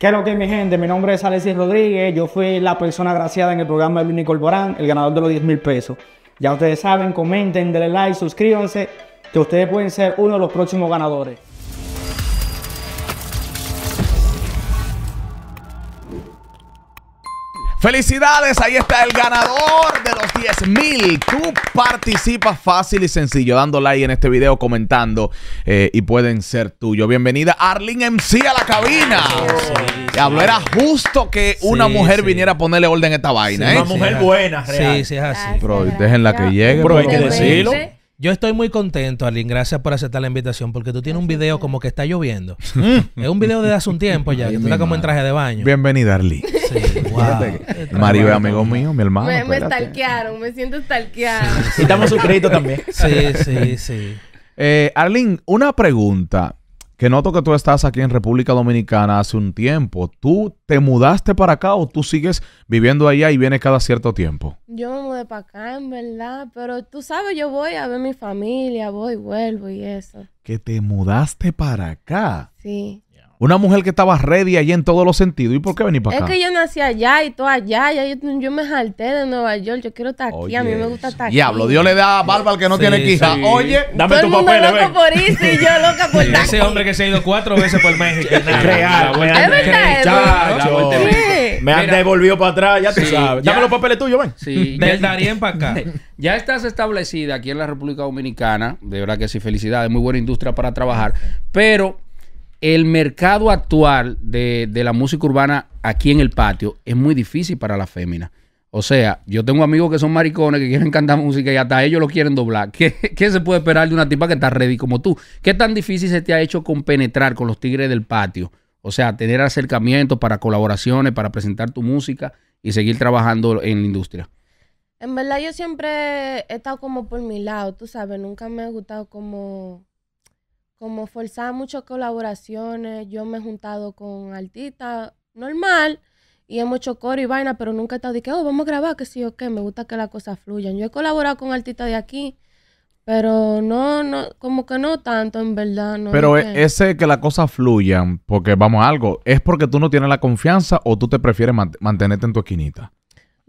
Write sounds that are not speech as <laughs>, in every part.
¿Qué es lo que mi gente? Mi nombre es Alexis Rodríguez. Yo fui la persona agraciada en el programa del único el ganador de los 10 mil pesos. Ya ustedes saben, comenten, denle like, suscríbanse, que ustedes pueden ser uno de los próximos ganadores. Felicidades, ahí está el ganador de los 10 mil. Tú participas fácil y sencillo, dando like en este video, comentando eh, y pueden ser tuyo. Bienvenida Arlene MC a la cabina. Sí, era justo que una mujer viniera a ponerle orden a esta vaina. Una ¿eh? mujer buena, real. Sí, sí, es así. Bro, déjenla que llegue. pero hay que decirlo. Yo estoy muy contento, Arlene. Gracias por aceptar la invitación, porque tú tienes un video como que está lloviendo. Mm. es un video de hace un tiempo ya, que tú estás como en traje de baño. Bienvenida, Arlene. Sí. Mario es amigo mío, mi hermano. Me, me stalkearon, me siento stalkeado. Y estamos crédito también. Sí, sí, sí. <laughs> Eh, Arlene, una pregunta. Que noto que tú estás aquí en República Dominicana hace un tiempo. ¿Tú te mudaste para acá o tú sigues viviendo allá y vienes cada cierto tiempo? Yo me mudé para acá, en verdad. Pero tú sabes, yo voy a ver mi familia, voy, vuelvo y eso. ¿Que te mudaste para acá? Sí. Una mujer que estaba ready allí en todos los sentidos. ¿Y por qué venir para acá? Es que yo nací allá y todo allá. yo, me salté de Nueva York. Yo quiero estar aquí. a mí me gusta estar aquí. Diablo, Dios le da a al que no tiene quija. Oye, dame tu papel. Yo loco por irse y yo loca por estar <laughs> Ese hombre que se ha ido cuatro veces por México. <laughs> Real. Es verdad. Me han devolvido para atrás. Ya tú sabes. Dame los papeles tuyos, ven. Sí. Del Darien para acá. <laughs> Ya estás establecida aquí en la República Dominicana. De verdad que sí, felicidades. Muy buena industria para trabajar. Pero el mercado actual de, la música urbana aquí en el patio es muy difícil para la fémina. O sea, yo tengo amigos que son maricones que quieren cantar música y hasta ellos lo quieren doblar. <laughs> ¿Qué, se puede esperar de una tipa que está ready como tú? ¿Qué tan difícil se te ha hecho con penetrar con los tigres del patio? O sea, tener acercamientos para colaboraciones, para presentar tu música y seguir trabajando en la industria. En verdad yo siempre he estado como por mi lado, tú sabes, nunca me ha gustado como como forzaba muchas colaboraciones. Yo me he juntado con artistas normal y hemos hecho coro y vaina, pero nunca he estado de que, oh, vamos a grabar, que sí o qué, me gusta que las cosas fluyan. Yo he colaborado con artistas de aquí, pero no, no, como que no tanto, en verdad. No pero ese que las cosas fluyan, porque vamos a algo, ¿es porque tú no tienes la confianza o tú te prefieres mantenerte en tu esquinita?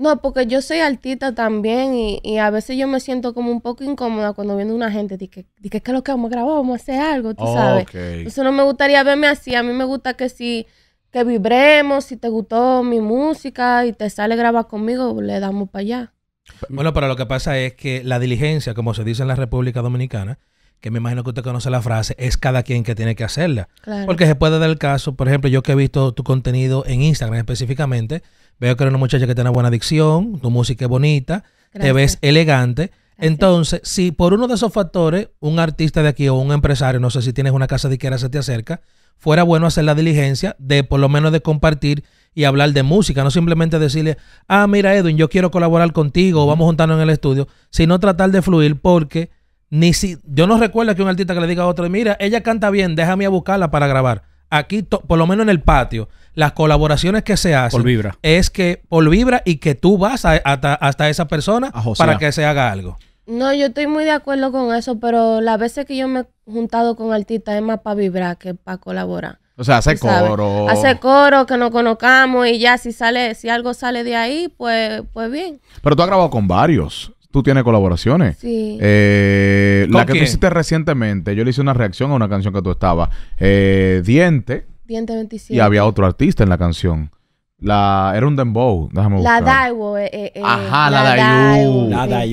No, porque yo soy altita también y, a veces yo me siento como un poco incómoda cuando viendo una gente. Dice que es lo que vamos a grabar, vamos a hacer algo, tú sabes. no me gustaría verme así. A mí me gusta que si que vibremos, si te gustó mi música y te sale grabar conmigo, le damos para allá. Bueno, pero lo que pasa es que la diligencia, como se dice en la República Dominicana, que me imagino que usted conoce la frase, es cada quien que tiene que hacerla. Porque se puede dar el caso, por ejemplo, yo que he visto tu contenido en Instagram específicamente, Veo que eres una muchacha que tiene buena adicción, tu música es bonita, te ves elegante. Entonces, si por uno de esos factores, un artista de aquí o un empresario, no sé si tienes una casa de izquierda, se te acerca, fuera bueno hacer la diligencia de por lo menos de compartir y hablar de música, no simplemente decirle, ah, mira Edwin, yo quiero colaborar contigo, vamos juntarnos en el estudio, sino tratar de fluir porque ni si, yo no recuerdo que un artista que le diga a otro, mira, ella canta bien, déjame a buscarla para grabar aquí, por lo menos en el patio, las colaboraciones que se hacen vibra. es que por vibra y que tú vas a, hasta, esa persona para que se haga algo. No, yo estoy muy de acuerdo con eso, pero las veces que yo me he juntado con artistas es más para vibrar que para colaborar. O sea, hace coro. Hace coro, que nos conozcamos y ya si sale, si algo sale de ahí, pues, pues bien. Pero tú has grabado con varios tú tienes colaboraciones. Sí. Eh, la que tú hiciste recientemente, yo le hice una reacción a una canción que tú estabas. Eh, Diente. Diente 27. Y había otro artista en la canción. La, era un dembow, déjame buscar. La Daiwo. Eh, eh, eh, Ajá, la, la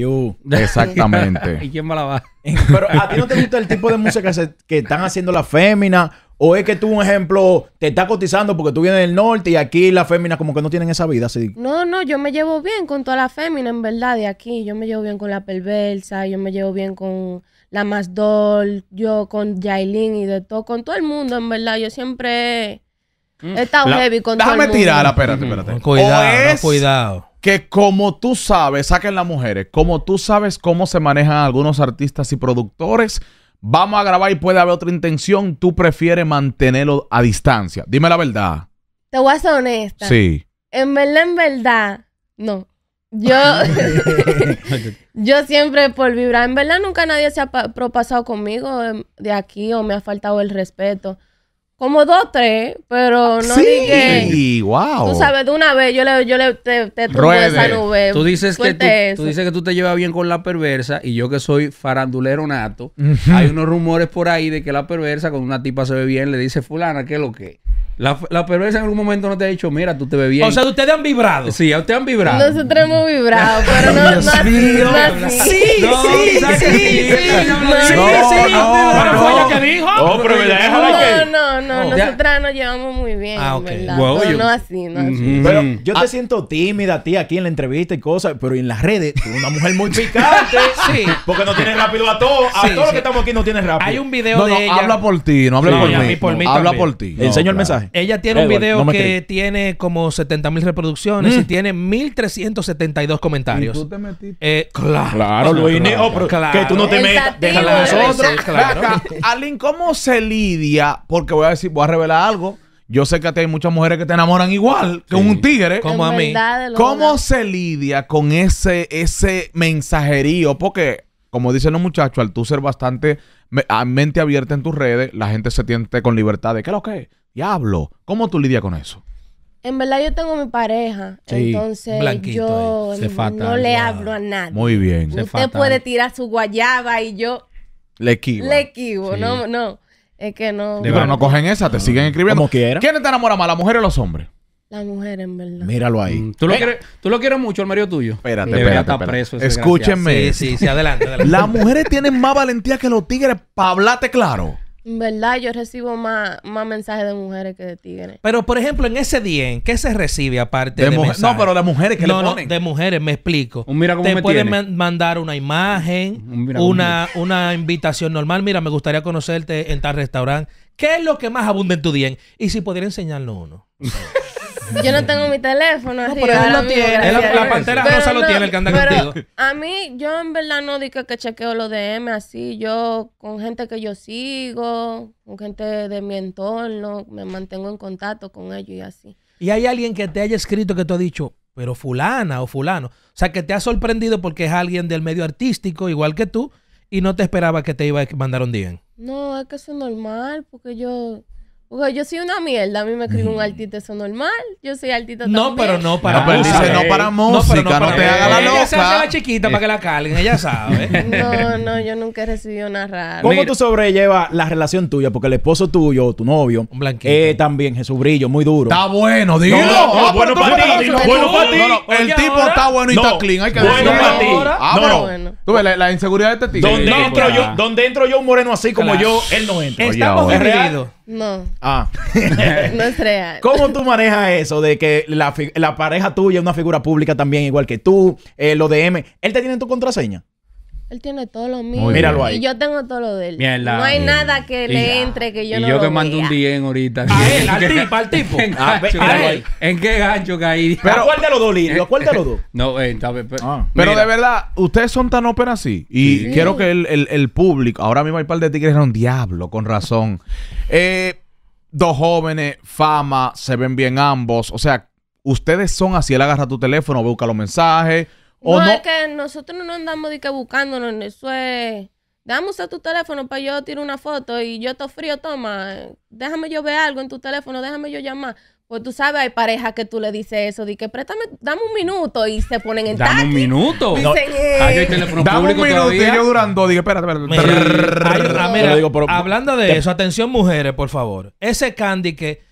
La Exactamente. <laughs> ¿Y quién me la va? <laughs> Pero a ti no te gusta el tipo de música que, que están haciendo las féminas ¿O es que tú, un ejemplo, te está cotizando porque tú vienes del norte y aquí las féminas como que no tienen esa vida así? No, no, yo me llevo bien con todas las féminas, en verdad, de aquí. Yo me llevo bien con la perversa, yo me llevo bien con la más doll, yo con Jailin y de todo, con todo el mundo, en verdad. Yo siempre he mm. estado heavy con todo el espérate, espérate. Cuidado, cuidado que como tú sabes, saquen las mujeres, como tú sabes cómo se manejan algunos artistas y productores, vamos a grabar y puede haber otra intención, tú prefieres mantenerlo a distancia. Dime la verdad. Te voy a ser honesta. Sí. En verdad, en verdad, no. Yo, <laughs> <laughs> yo siempre por vibrar, en verdad nunca nadie se ha propasado conmigo em, de aquí o me ha faltado el respeto como dos, tres, pero ah, no sí. Sí, ¡Guau! Tú sabes, de una vez yo le, yo le esa Tú dices, que tú, dices que tú te llevas bien con la perversa y yo que soy farandulero nato. Hay unos rumores por ahí de que la perversa cuando una tipa se ve bien le dice, fulana, ¿qué es lo que? La, la perversa en algún momento no te ha dicho, mira, tú te ves bien. O sea, ustedes han vibrado. Sí, ustedes han vibrado. Nosotros hemos vibrado, <laughs> pero no, no, así, no Sí, sí, sí, sí. Sí, sí. ¿Cuál fue ella que dijo? No, pero déjala que... No, no, no. Oh. Nosotras nos llevamos muy bien, ah, ok ¿verdad? no así, no así. Pero mm. yo te ah. siento tímida a ti aquí en la entrevista y cosas, pero en las redes tú eres una mujer muy picante. <laughs> sí. Porque no tienes rápido a todos. A sí, todos los que estamos aquí no tienes rápido. Hay un video de de no, habla por ti, no hable por mí. Habla por ti. Enseño el mensaje. Ella tiene un video que tiene como 70 mil reproducciones y mm. tiene 1372 comentarios. ¿Y tú te metiste? Eh, claro. Claro, Luis. Que tú no te metas. de nosotros. Claro. Alin, ¿cómo se lidia? Porque voy a decir, voy a revelar algo. Yo sé que hay muchas mujeres que te enamoran igual que un tigre. Como a mí. ¿Cómo se lidia con ese, ese mensajerío? Porque, como dicen los muchachos, al tú ser bastante mente abierta en tus redes, la gente se tiente con libertad de qué lo que es hablo. ¿cómo tú lidias con eso? En verdad yo tengo mi pareja, entonces yo no le hablo a nadie. Muy bien. Usted puede tirar su guayaba y yo le esquivo. Le esquivo, no, no. Es que no. pero no cogen esa, te siguen ah, escribiendo. Como quiera. ¿Quién te enamora más, la mujer o los hombres? La mujer, en verdad. Míralo ahí. Mm, ¿Tú lo, eh, quieres, ¿tú lo quieres mucho, el marido tuyo? Espérate, espérate, preso. Escúchenme. Sí, sí, sí, adelante, adelante. Las mujeres tienen más valentía que los tigres para hablarte claro verdad, yo recibo más, más mensajes de mujeres que de tigres. Pero, por ejemplo, en ese día, qué se recibe aparte de, mujeres? No, pero de mujeres que le ponen. No, de mujeres, me explico. Te pueden mandar una imagen, una, una invitación normal. Mira, me gustaría conocerte en tal restaurante. ¿Qué es lo que más abunda en tu día? Y si pudiera enseñarlo uno. <laughs> Yo no tengo mi teléfono arriba. Pero él lo tiene. La, pantera rosa lo tiene, el que anda contigo. A mí, yo en verdad no digo que chequeo los DM así. Yo con gente que yo sigo, con gente de mi entorno, me mantengo en contacto con ellos y así. ¿Y hay alguien que te haya escrito que te ha dicho, pero fulana o fulano? O sea, que te ha sorprendido porque es alguien del medio artístico, igual que tú, y no te esperaba que te iba a mandar un DM. No, es que eso es normal, porque yo Oye, yo soy una mierda. A mí me escribe un artista, eso normal. Yo soy artista No, también. pero no para. No, pero dice no para música, no, te haga la loca. Ella se hace la chiquita para que la calguen, ella sabe. <laughs> No, no, yo nunca he recibido nada rara. ¿Cómo Mira. tú sobrellevas la relación tuya? Porque el esposo tuyo, tu novio, Eh, también Jesús Brillo, muy duro. Está bueno, dilo. bueno para ti. Bueno para ti. El tipo está bueno y está clean. Hay que decirlo. Bueno para ti. Ah, no, bueno. Tú ves la inseguridad de este tipo. Donde entro yo un moreno así como yo, él no entra. Estamos divididos. No. Ah. <laughs> no es real. ¿Cómo tú manejas eso de que la, pareja tuya es una figura pública también, igual que tú? el eh, lo de M. ¿Él te tiene tu contraseña? Él tiene todo lo mío. Míralo ahí. Y yo tengo todo lo de él. no hay nada que le entre que yo y yo te que mando un DM ahorita. A él, <laughs> al tipo, tipo. ¿En, <laughs> ah, ¿En qué gancho caí? <laughs> Pero ¿cuál de los dos, Lirio? los dos? no, eh, Pero ah. de verdad, ustedes son tan open así. Y quiero que el, el, el, público, ahora mismo hay un par de tigres, era un diablo, con razón. eh, dos jóvenes, fama, se ven bien ambos. O sea, ustedes son así. Él agarra tu teléfono, busca los mensajes no, es que nosotros no andamos de que buscándonos, eso es... Dame usar tu teléfono para yo tirar una foto y yo estoy frío, toma, déjame yo ver algo en tu teléfono, déjame yo llamar. Pues tú sabes, hay parejas que tú le dices eso, di que préstame, dame un minuto y se ponen en Dame un minuto. Eh, dame un minuto y yo durando, dije, espérate, espérate. Ah, hablando de eso, atención mujeres, por favor. Ese candy que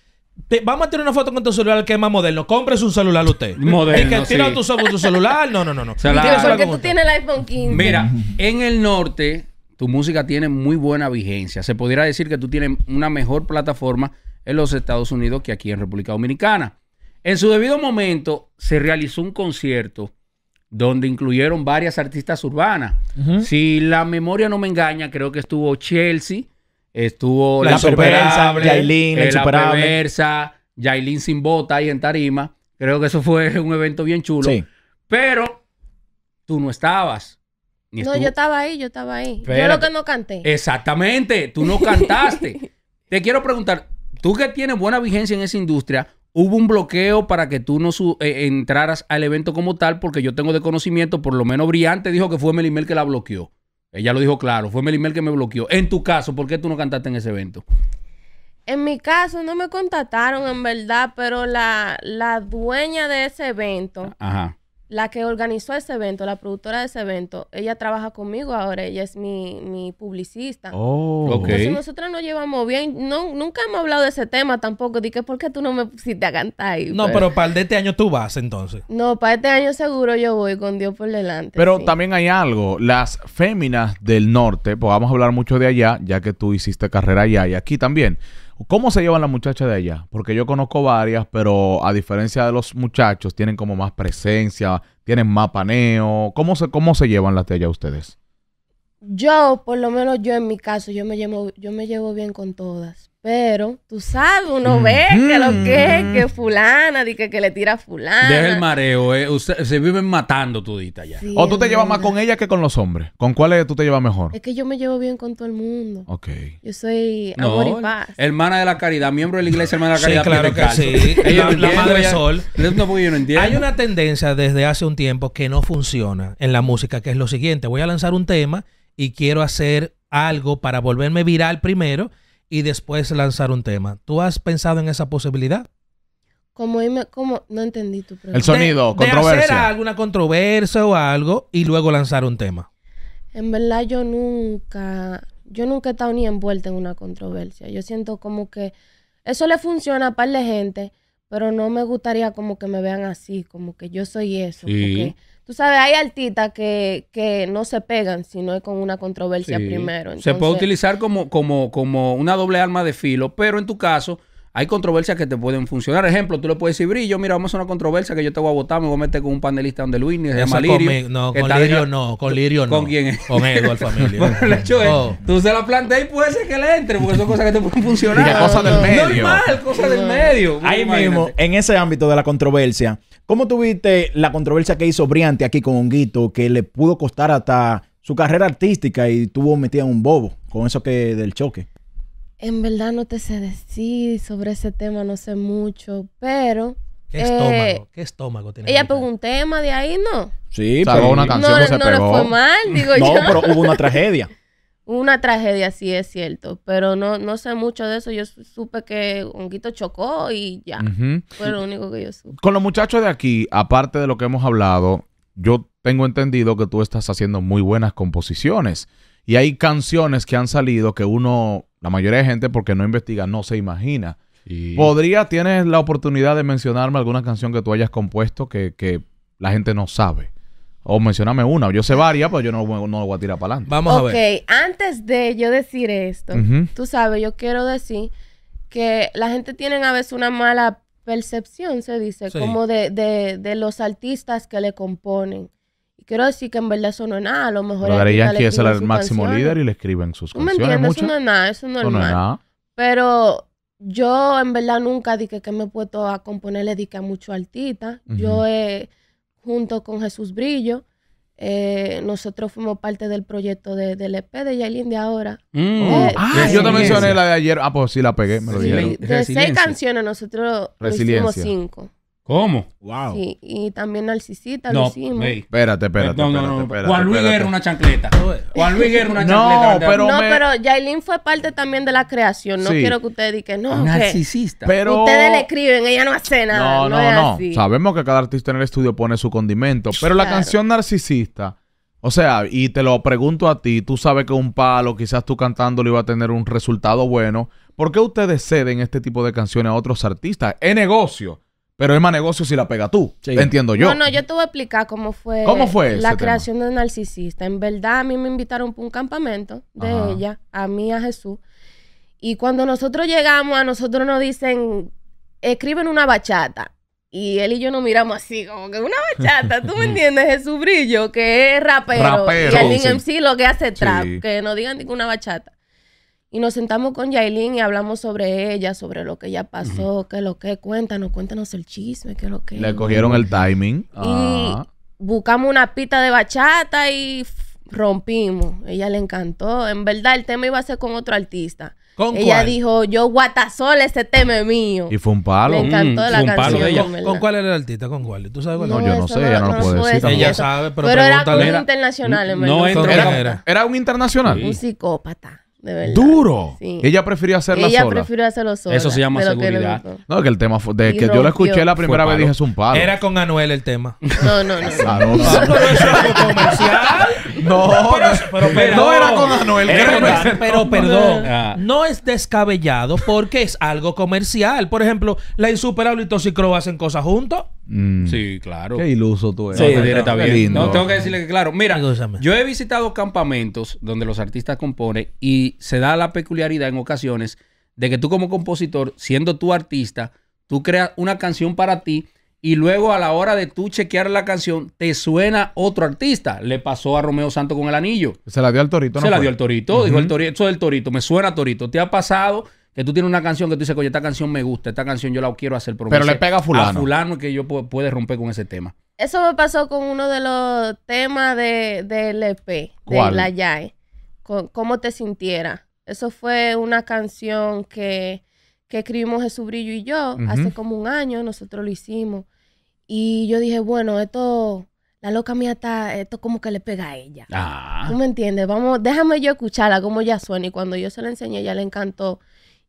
vamos a tirar una foto con tu celular que es más moderno. Compres un celular usted. Moderno. Y que tu, celular. No, no, no. no. tú tienes el iPhone 15. Mira, en el norte, tu música tiene muy buena vigencia. Se podría decir que tú tienes una mejor plataforma en los Estados Unidos que aquí en República Dominicana. En su debido momento, se realizó un concierto donde incluyeron varias artistas urbanas. Si la memoria no me engaña, creo que estuvo Chelsea Estuvo la, la insuperable, Yailin, la eh, Yailin sin bota ahí en tarima. Creo que eso fue <laughs> un evento bien chulo. Pero tú no estabas. no, yo estaba ahí, yo estaba ahí. Yo lo que no canté. Exactamente, tú no cantaste. <laughs> Te quiero preguntar, tú que tienes buena vigencia en esa industria, hubo un bloqueo para que tú no eh, entraras al evento como tal, porque yo tengo de conocimiento, por lo menos Brillante dijo que fue Melimel que la bloqueó. Ella lo dijo claro, fue Melimel que me bloqueó. En tu caso, ¿por qué tú no cantaste en ese evento? En mi caso no me contrataron en verdad, pero la, la dueña de ese evento Ajá la que organizó ese evento, la productora de ese evento, ella trabaja conmigo ahora, ella es mi, mi publicista. Oh, Entonces nosotros nos llevamos bien, no, nunca hemos hablado de ese tema tampoco, Dije, que por qué tú no me pusiste a cantar ahí. No, pues. pero... para el de este año tú vas entonces. No, para este año seguro yo voy con Dios por delante. Pero también hay algo, las féminas del norte, pues vamos a hablar mucho de allá, ya que tú hiciste carrera allá y aquí también ¿Cómo se llevan las muchachas de allá? Porque yo conozco varias, pero a diferencia de los muchachos, tienen como más presencia, tienen más paneo. ¿Cómo se, cómo se llevan las de allá ustedes? Yo, por lo menos yo en mi caso, yo me llevo, yo me llevo bien con todas. Pero tú sabes, uno ve que lo que es, que fulana, que, le tira a fulana. Deja el mareo, eh. se viven matando tudita ya. o tú te llevas más con ella que con los hombres. ¿Con cuáles tú te llevas mejor? Es que yo me llevo bien con todo el mundo. Ok. Yo soy amor y paz. Hermana de la caridad, miembro de la iglesia, hermana de la caridad. Sí, claro que sí. la, madre sol. Hay una tendencia desde hace un tiempo que no funciona en la música, que es lo siguiente. Voy a lanzar un tema y quiero hacer algo para volverme viral primero y después lanzar un tema. ¿Tú has pensado en esa posibilidad? Como, como no entendí tu pregunta. El sonido, controversia. De hacer alguna controversia o algo y luego lanzar un tema. En verdad yo nunca, yo nunca he estado ni envuelta en una controversia. Yo siento como que eso le funciona a par de gente, pero no me gustaría como que me vean así, como que yo soy eso. Tú sabes, hay altitas que, que no se pegan si no es con una controversia primero. se puede utilizar como, como, como una doble arma de filo, pero en tu caso hay controversias que te pueden funcionar. Ejemplo, tú le puedes decir, Brillo, mira, vamos a una controversia que yo te voy a votar, me voy a meter con un panelista donde Luis ni se llama Lirio. no, con Lirio no, con Lirio no. ¿Con quién es? Con Eduardo Familia. <laughs> bueno, el hecho oh. es, tú se la planteas y puede ser que le entre, porque son cosas que te pueden funcionar. Y cosas del medio. Normal, cosas del medio. Ahí mismo, en ese ámbito de la controversia, ¿cómo tuviste la controversia que hizo Briante aquí con Honguito, que le pudo costar hasta su carrera artística y tuvo metida en un bobo con eso que del choque? En verdad no te sé decir sobre ese tema, no sé mucho, pero... ¿Qué estómago? Eh, ¿Qué estómago tiene? Ella pegó un tema de ahí, ¿no? Sí, pero una canción no, no fue mal, digo yo. No, pero hubo una <laughs> tragedia. una tragedia, sí es cierto, pero no, no sé mucho de eso. Yo supe que un Honguito chocó y ya. Fue lo único que yo supe. Con los muchachos de aquí, aparte de lo que hemos hablado, yo tengo entendido que tú estás haciendo muy buenas composiciones. Y hay canciones que han salido que uno, la mayoría de gente, porque no investiga, no se imagina. ¿Podría, tienes la oportunidad de mencionarme alguna canción que tú hayas compuesto que, la gente no sabe? O mencioname una, yo sé varias, pero yo no, no lo voy a tirar para adelante. Vamos a ver. Ok, antes de yo decir esto, tú sabes, yo quiero decir que la gente tiene a veces una mala percepción, se dice, como de, de, de los artistas que le componen quiero decir que en verdad eso no es nada. A lo mejor. Pero es el máximo líder y le escriben sus canciones. ¿Me entiendes? Mucho. Eso no es nada, eso no, es nada. Pero yo en verdad nunca dije que me he puesto a componerle dije a mucho artistas. Yo eh, junto con Jesús Brillo, eh, nosotros fuimos parte del proyecto de, del EP de Yailin de ahora. ah, yo te mencioné la de ayer. Ah, pues sí la pegué, me lo dijeron. De seis canciones nosotros hicimos cinco. ¿Cómo? Wow. Sí, y también narcisista, no, lo hicimos. Espérate, espérate. espérate, eh. Juan Luis Guerra una <laughs> chancleta. Juan Luis Guerra una chancleta. no, pero no, fue parte también de la creación. No quiero que ustedes digan, no. Narcisista. Ustedes le escriben, ella no hace nada. No, no, no. Sabemos que cada artista en el estudio pone su condimento. Pero la canción narcisista. O sea, y te lo pregunto a ti, tú sabes que un palo, quizás tú cantándolo iba a tener un resultado bueno. ¿Por qué ustedes ceden este tipo de canciones a otros artistas? Es negocio. Pero es más negocio si la pega tú. Entiendo yo. No, no, yo te voy a explicar cómo fue, la creación de de Narcisista. En verdad, a mí me invitaron para un campamento de ella, a mí, a Jesús. Y cuando nosotros llegamos, a nosotros nos dicen, escriben una bachata. Y él y yo nos miramos así, como que una bachata, ¿tú me <laughs> entiendes? Jesús Brillo, que es rapero. y el sí. lo que hace trap, que no digan ninguna bachata. Y nos sentamos con Yailin y hablamos sobre ella, sobre lo que ella pasó, qué es lo que, cuéntanos, cuéntanos el chisme, qué es lo que. Le cogieron el timing. Y buscamos una pita de bachata y rompimos. Ella le encantó. En verdad, el tema iba a ser con otro artista. ella dijo, yo guatazol ese tema es mío. Y fue un palo. Le encantó mm, la canción. ¿Con cuál era el artista? ¿Con cuál? ¿Tú sabes cuál? No, yo no sé, ella no, lo puede decir. pero Pero era un internacional, en verdad. No, era, era un internacional. Un psicópata. Duro. Ella prefirió hacerla Ella sola. hacerlo sola. Eso se llama seguridad. No, que el tema fue, de que yo lo escuché la primera vez dije es un palo. Era con Anuel el tema. <laughs> No, no, no. Claro. No, es algo <laughs> comercial. No, pero, no era con Anuel. Pero, perdón, ah. no es descabellado porque es algo comercial. Por ejemplo, la Insuperable y Tosicro hacen cosas juntos. Mm. Sí, claro. Qué iluso tú eres. Sí, no, está bien. tengo que decirle que claro. Mira, yo he visitado campamentos donde los artistas componen y se da la peculiaridad en ocasiones de que tú como compositor, siendo tú artista, tú creas una canción para ti y luego a la hora de tú chequear la canción te suena otro artista. Le pasó a Romeo Santo con el anillo. Se la dio al Torito, ¿no? Se la dio al Torito, dijo el Torito, eso del Torito, me suena a Torito. ¿Te ha pasado que tú tienes una canción que tú dices, oye, esta canción me gusta, esta canción yo la quiero hacer pero, le pega a fulano. A fulano que yo puedo, romper con ese tema. Eso me pasó con uno de los temas de, del EP, de la YAE. ¿Cómo te sintiera. Eso fue una canción que, que escribimos Jesús Brillo y yo hace como un año, nosotros lo hicimos. Y yo dije, bueno, esto, la loca mía está, esto como que le pega a ella. Ah. ¿Tú me entiendes? Vamos, déjame yo escucharla, como ya suena. Y cuando yo se la enseñé, ella le encantó.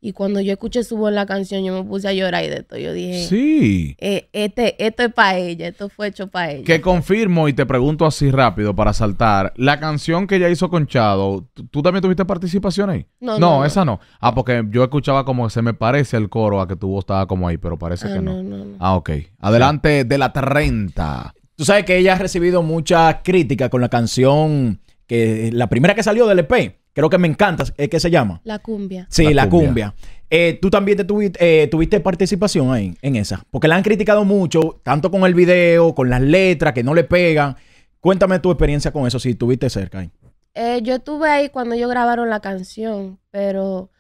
Y cuando yo escuché su voz en la canción, yo me puse a llorar y de todo. Yo dije, sí. Eh, este, esto es para ella, esto fue hecho para ella. Que confirmo y te pregunto así rápido para saltar. La canción que ella hizo con Chado, ¿tú también tuviste participación ahí? No, no, no esa no. Ah, porque yo escuchaba como que se me parece el coro a que tu voz estaba como ahí, pero parece ah, que no. no. no. Ah, ok. Adelante de la 30. Tú sabes que ella ha recibido mucha crítica con la canción que la primera que salió del EP, creo que me encantas, ¿qué se llama? La cumbia. Sí, la, cumbia. Eh, tú también te eh, tuviste, participación ahí, en esa, porque la han criticado mucho, tanto con el video, con las letras, que no le pegan. Cuéntame tu experiencia con eso, si estuviste cerca ahí. Eh, yo estuve ahí cuando ellos grabaron la canción, pero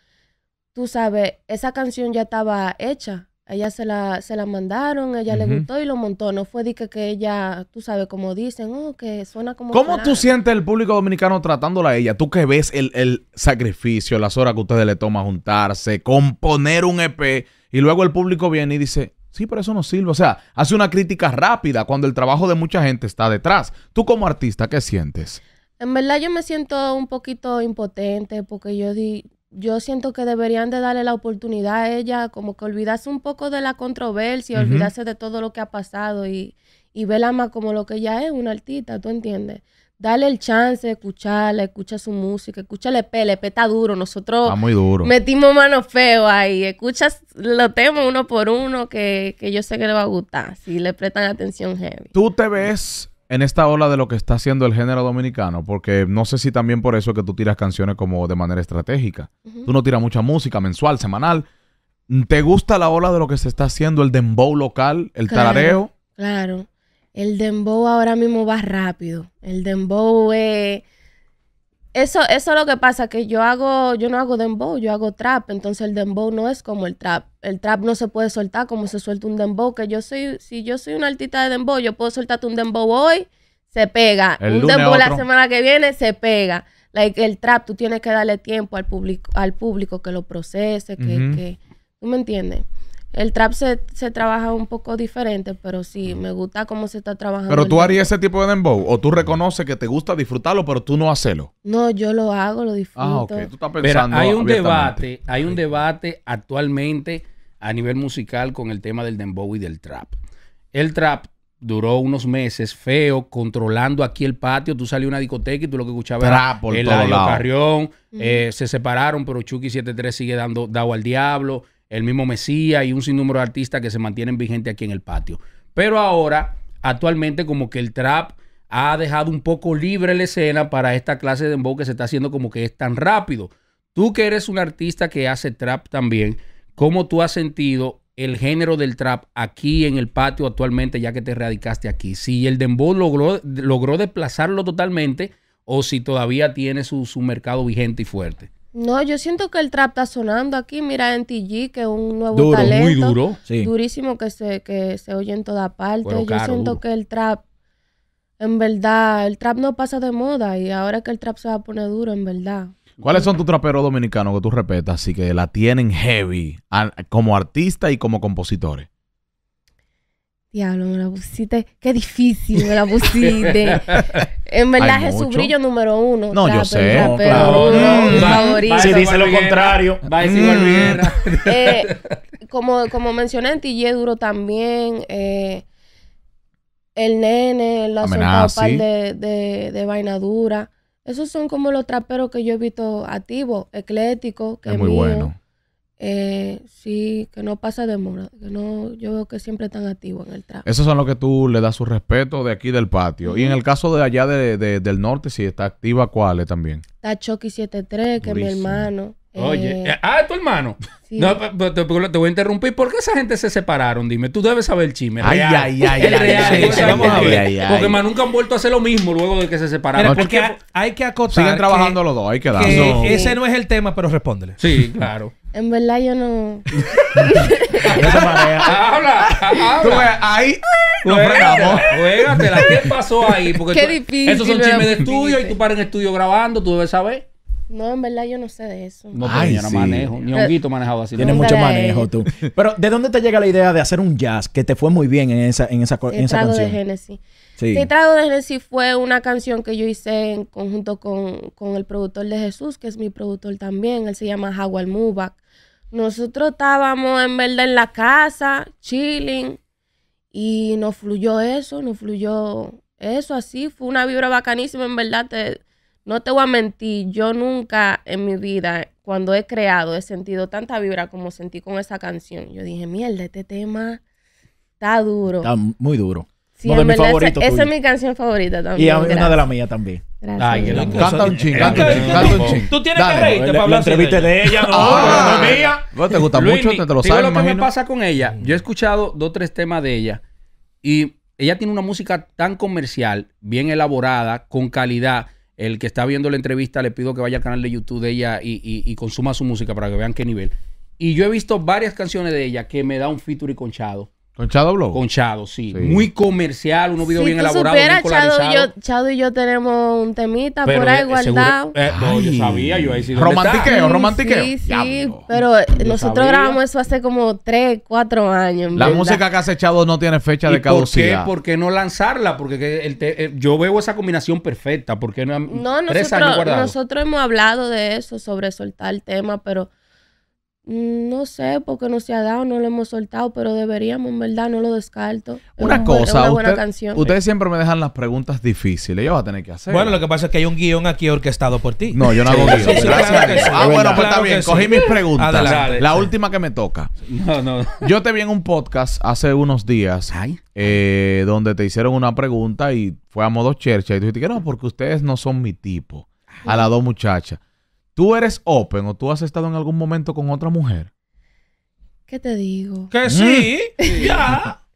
tú sabes, esa canción ya estaba hecha. Ella se la, se la mandaron, ella le gustó y lo montó. No fue de que, ella, tú sabes, como dicen, oh, que suena como... ¿Cómo tú sientes el público dominicano tratándola a ella? Tú que ves el, el sacrificio, las horas que ustedes le toman juntarse, componer un EP, y luego el público viene y dice, Sí, pero eso no sirve. O sea, hace una crítica rápida cuando el trabajo de mucha gente está detrás. Tú como artista, ¿qué sientes? En verdad yo me siento un poquito impotente porque yo di, yo siento que deberían de darle la oportunidad a ella, como que olvidarse un poco de la controversia, olvidarse de todo lo que ha pasado y, y verla más como lo que ella es, una artista, ¿tú entiendes? Dale el chance, escucharla, escucha su música, escúchale p, el está duro, nosotros muy duro. metimos manos feo ahí, escuchas los temas uno por uno que, que yo sé que le va a gustar, si le prestan atención heavy. ¿Tú te ves en esta ola de lo que está haciendo el género dominicano, porque no sé si también por eso que tú tiras canciones como de manera estratégica. Tú no tiras mucha música mensual, semanal. ¿Te gusta la ola de lo que se está haciendo, el dembow local, el tarareo? Claro. El dembow ahora mismo va rápido. El dembow es... Eso, eso es lo que pasa, que yo hago, yo no hago dembow, yo hago trap, entonces el dembow no es como el trap. El trap no se puede soltar como se suelta un dembow, que yo soy, si yo soy una artista de dembow, yo puedo soltarte un dembow hoy, se pega. un dembow la semana que viene, se pega. el trap, tú tienes que darle tiempo al público, al público que lo procese, que, que ¿tú me entiendes? El trap se, trabaja un poco diferente, pero sí, me gusta cómo se está trabajando. ¿Pero tú harías ese tipo de dembow? ¿O tú reconoces que te gusta disfrutarlo, pero tú no hacerlo? No, yo lo hago, lo disfruto. Ah, ok. Tú estás pensando hay un debate, hay un debate actualmente a nivel musical con el tema del dembow y del trap. El trap duró unos meses feo, controlando aquí el patio. Tú salías a una discoteca y tú lo que escuchabas era el Carrión. Eh, se separaron, pero Chucky 73 sigue dando dado al diablo el mismo Mesías y un sinnúmero de artistas que se mantienen vigentes aquí en el patio. Pero ahora, actualmente, como que el trap ha dejado un poco libre la escena para esta clase de dembow que se está haciendo como que es tan rápido. Tú que eres un artista que hace trap también, ¿cómo tú has sentido el género del trap aquí en el patio actualmente ya que te radicaste aquí? Si el dembow logró, logró desplazarlo totalmente o si todavía tiene su, su mercado vigente y fuerte. No, yo siento que el trap está sonando aquí. Mira NTG, que es un nuevo talento. Muy duro, Durísimo que se, oye en toda parte. yo siento que el trap, en verdad, el trap no pasa de moda y ahora que el trap se va a poner duro, en verdad. ¿Cuáles son tus traperos dominicanos que tú respetas y que la tienen heavy como artista y como compositores? Diablo, me la pusiste. Qué difícil me la pusiste. <laughs> en verdad, es su Brillo número uno. No, yo sé. Si dice lo contrario. Va a decir mm. <laughs> eh, como, como mencioné, en Duro también. Eh, el nene, la sopa de, de, vaina dura. Esos son como los traperos que yo he visto activos, ecléticos. Es muy bueno. Eh, sí, que no pasa demora que no, yo veo que siempre están activos en el trabajo. Esos son los que tú le das su respeto de aquí del patio. Y en el caso de allá de, del norte, si está activa, ¿cuáles también? Está Chucky 73, que es mi hermano. Oye, eh, eh, ah, tu hermano. te, voy a interrumpir. ¿Por qué esa gente se separaron? Dime, tú debes saber el chisme. Ay, ay, ay. ay, real. vamos a ver. Porque más nunca han vuelto a hacer lo mismo luego de que se separaron. porque hay que acotar. Siguen trabajando los dos, hay que, darlo Ese no es el tema, pero respóndele. Sí, claro. En verdad yo no. habla, habla. Tú ahí nos frenamos. Juégatela, ¿qué pasó ahí? Qué difícil, Esos son chismes de estudio y tú paras en estudio grabando, tú debes saber. No, en verdad yo no sé de eso. No, Ay, sí. manejo. Ni honguito manejado así. Tienes mucho manejo tú. Pero ¿de dónde te llega la idea de hacer un jazz que te fue muy bien en esa, en esa, en esa de Génesis. Sí. Citrado de sí fue una canción que yo hice en conjunto con, el productor de Jesús, que es mi productor también. Él se llama Jaguar Mubak. Nosotros estábamos en verdad en la casa, chilling, y nos fluyó eso, nos fluyó eso así. Fue una vibra bacanísima, en verdad. no te voy a mentir, yo nunca en mi vida, cuando he creado, he sentido tanta vibra como sentí con esa canción. Yo dije, mierda, este tema está duro. Está muy duro. Esa, es mi canción favorita también. Y una de las mías también. Canta un ching, canta un ching, Tú tienes que reírte para hablar de ella. de ella, no, ah. mía. No te gusta mucho, te, lo sabes, lo que me pasa con ella. Yo he escuchado dos o tres temas de ella y ella tiene una música tan comercial, bien elaborada, con calidad. El que está viendo la entrevista le pido que vaya al canal de YouTube de ella y, y, consuma su música para que vean qué nivel. Y yo he visto varias canciones de ella que me da un feature y conchado. ¿Con Chado, Con sí. Muy comercial, un video bien elaborado, bien y yo, y yo tenemos un temita por eh, ahí guardado. Eh, no, yo sabía, yo ahí sí. Romantiqueo, romantiqueo. Sí, sí, pero eh, nosotros grabamos eso hace como 3, 4 años. La música que hace Chado no tiene fecha de caducidad. ¿Por qué? ¿Por qué no lanzarla? Porque el yo veo esa combinación perfecta. no, no nosotros, nosotros hemos hablado de eso, sobre soltar el tema, pero Mm, no sé porque no se ha dado, no lo hemos soltado, pero deberíamos, en verdad, no lo descarto. Una, cosa, una ustedes siempre me dejan las preguntas difíciles, yo voy a tener que hacer. Bueno, lo que pasa es que hay un guión aquí orquestado por ti. No, yo no hago guión. Ah, bueno, pues está bien, cogí mis preguntas. La última que me toca. No, no. Yo te vi en un podcast hace unos días eh, donde te hicieron una pregunta y fue a modo church. y tú dijiste, no, porque ustedes no son mi tipo. A las dos muchachas. ¿Tú eres open o tú has estado en algún momento con otra mujer? ¿Qué te digo? Que sí, mm. ya. <laughs>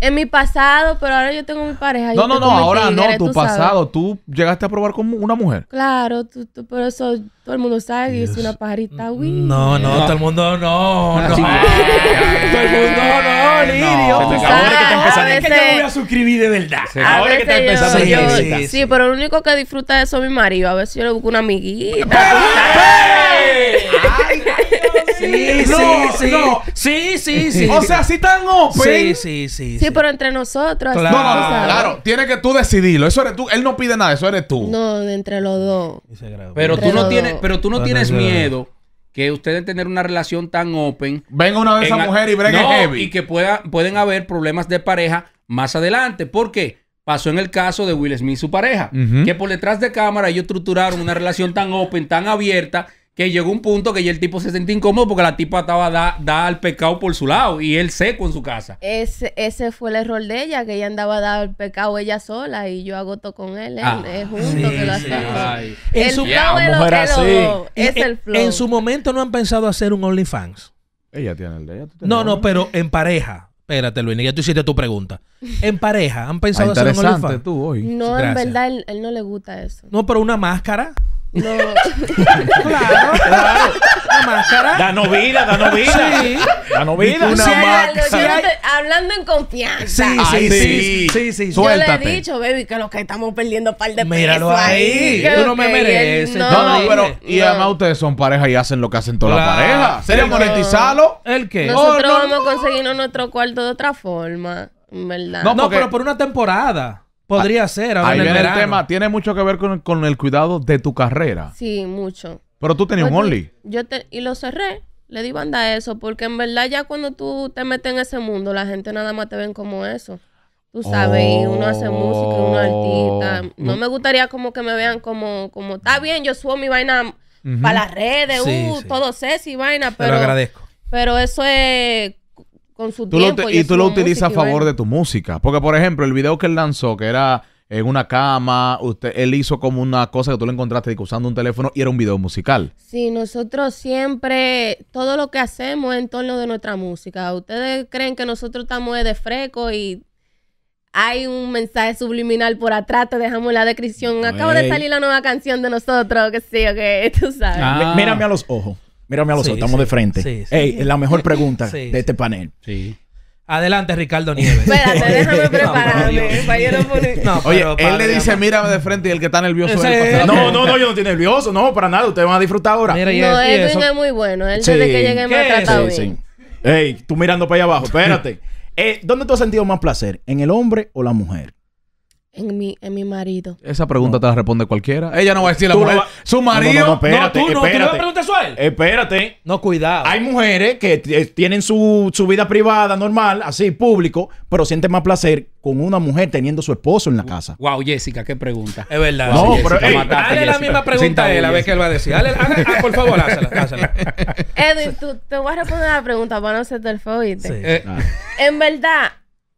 en mi pasado, pero ahora yo tengo mi pareja. No, no, no, ahora no, tu pasado. Tú llegaste a probar con una mujer. Claro, tú, tú eso todo el mundo sabe que yo soy una pajarita, güey. No, no, todo el mundo no. no. todo el mundo no, Lidio. Ahora que te Es que yo voy a suscribir de verdad. Sí. Ahora que te empezas. sí, sí, sí, pero el único que disfruta de eso es mi marido. A ver si yo le busco una amiguita. <laughs> ¡Ay! <laughs> Sí, sí, sí, <laughs> O sea, sí tan open. Sí, sí, sí. Sí, pero entre nosotros. Claro, claro. Tiene que tú decidirlo. Eso eres tú. Él no pide nada. Eso eres tú. No, entre los dos. Pero tú no tienes, pero tú no tienes miedo que ustedes tener una relación tan open. Venga una vez a... mujer y bregue heavy. Y que pueda, pueden haber problemas de pareja más adelante. porque Pasó en el caso de Will Smith su pareja. Que por detrás de cámara ellos estructuraron una relación tan open, tan abierta que llegó un punto que ya el tipo se sentía incómodo porque la tipa estaba da, al pecado por su lado y él seco en su casa. Ese, ese fue el error de ella, que ella andaba a dar al pecado ella sola y yo agoto con él, ah. es junto que lo En su, En su momento no han pensado hacer un OnlyFans. Ella tiene el de ella. No, no, pero en pareja. Espérate, Luis, ya tú hiciste tu pregunta. En pareja, ¿han ah, pensado hacer un OnlyFans? No, en verdad él, él no le gusta eso. No, pero una máscara. No. <laughs> claro, claro. La máscara. vida, danos vida. Sí. vida. hablando en confianza. Sí, sí, sí, Yo le he dicho, baby, que los que estamos perdiendo un par de Míralo pesos ahí. Tú no me mereces. No, no, pero... Y además ustedes son pareja y hacen lo que hacen todas las parejas ¿Sería monetizarlo? ¿El qué? Nosotros oh, vamos a conseguirnos nuestro cuarto de otra forma. ¿Verdad? No, pero por una temporada. Podría ser. ahí viene el tema tiene mucho que ver con, el cuidado de tu carrera. Sí, mucho. Pero tú tenías un pues, Only. Yo te, y lo cerré. Le di banda a eso, porque en verdad ya cuando tú te metes en ese mundo, la gente nada más te ven como eso. Tú sabes, uno hace música, uno artista. Oh. No me gustaría como que me vean como, como, está bien, yo subo mi vaina para las redes, uh, todo vaina, pero... Pero agradezco. Pero eso es y, tú lo utilizas a favor de tu música. Porque, por ejemplo, el video que él lanzó, que era en una cama, usted, él hizo como una cosa que tú le encontraste usando un teléfono y era un video musical. Sí, nosotros siempre, todo lo que hacemos es en torno de nuestra música. Ustedes creen que nosotros estamos de freco y hay un mensaje subliminal por atrás, te dejamos la descripción. Acabo de salir la nueva canción de nosotros, que sí, o que <laughs> tú sabes. Ah. Mírame a los ojos. Mírame a los ojos, estamos de frente. Sí, Ey, la mejor <laughs> pregunta de este panel. Sí. Adelante, Ricardo Nieves. <laughs> Espérate, déjame prepararme. no, Oye, él le dice, mírame de frente y el que está nervioso es No, no, no, yo no estoy nervioso. No, para nada. Ustedes van a disfrutar ahora. Mira, no, Edwin es muy bueno. Él desde que llegué me ha tratado bien. Ey, tú mirando para allá abajo. Espérate. <laughs> Eh, ¿Dónde tú has sentido más placer? ¿En el hombre o la mujer? en mi, mi marido. Esa pregunta te la responde cualquiera. Ella no va a decir la mujer. Su marido. No, no, no, espérate, no, tú espérate. eso Espérate. No, cuidado. Hay mujeres que eh, tienen su, su vida privada normal, así, público, pero sienten más placer con una mujer teniendo su esposo en la casa. Wow, Jessica, qué pregunta. Es verdad. No, pero, Dale la misma pregunta a él, a ver qué él va a decir. Ah, ah, ah, por favor, házela, <laughs> házela. Edwin, tú, te voy a responder la pregunta para no hacerte el feo, Sí. Eh. En verdad,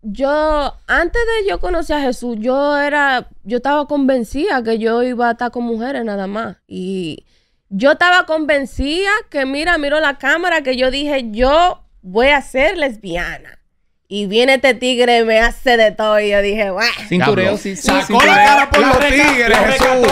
yo, antes de yo conocer a Jesús, yo era, yo estaba convencida que yo iba a estar con mujeres nada más. Y yo estaba convencida que, mira, miro la cámara, que yo dije, yo voy a ser lesbiana. Y viene este tigre y me hace de todo. Y yo dije, wow. Cintureo, sí, sí. Sacó la cara por los tigres, Jesús.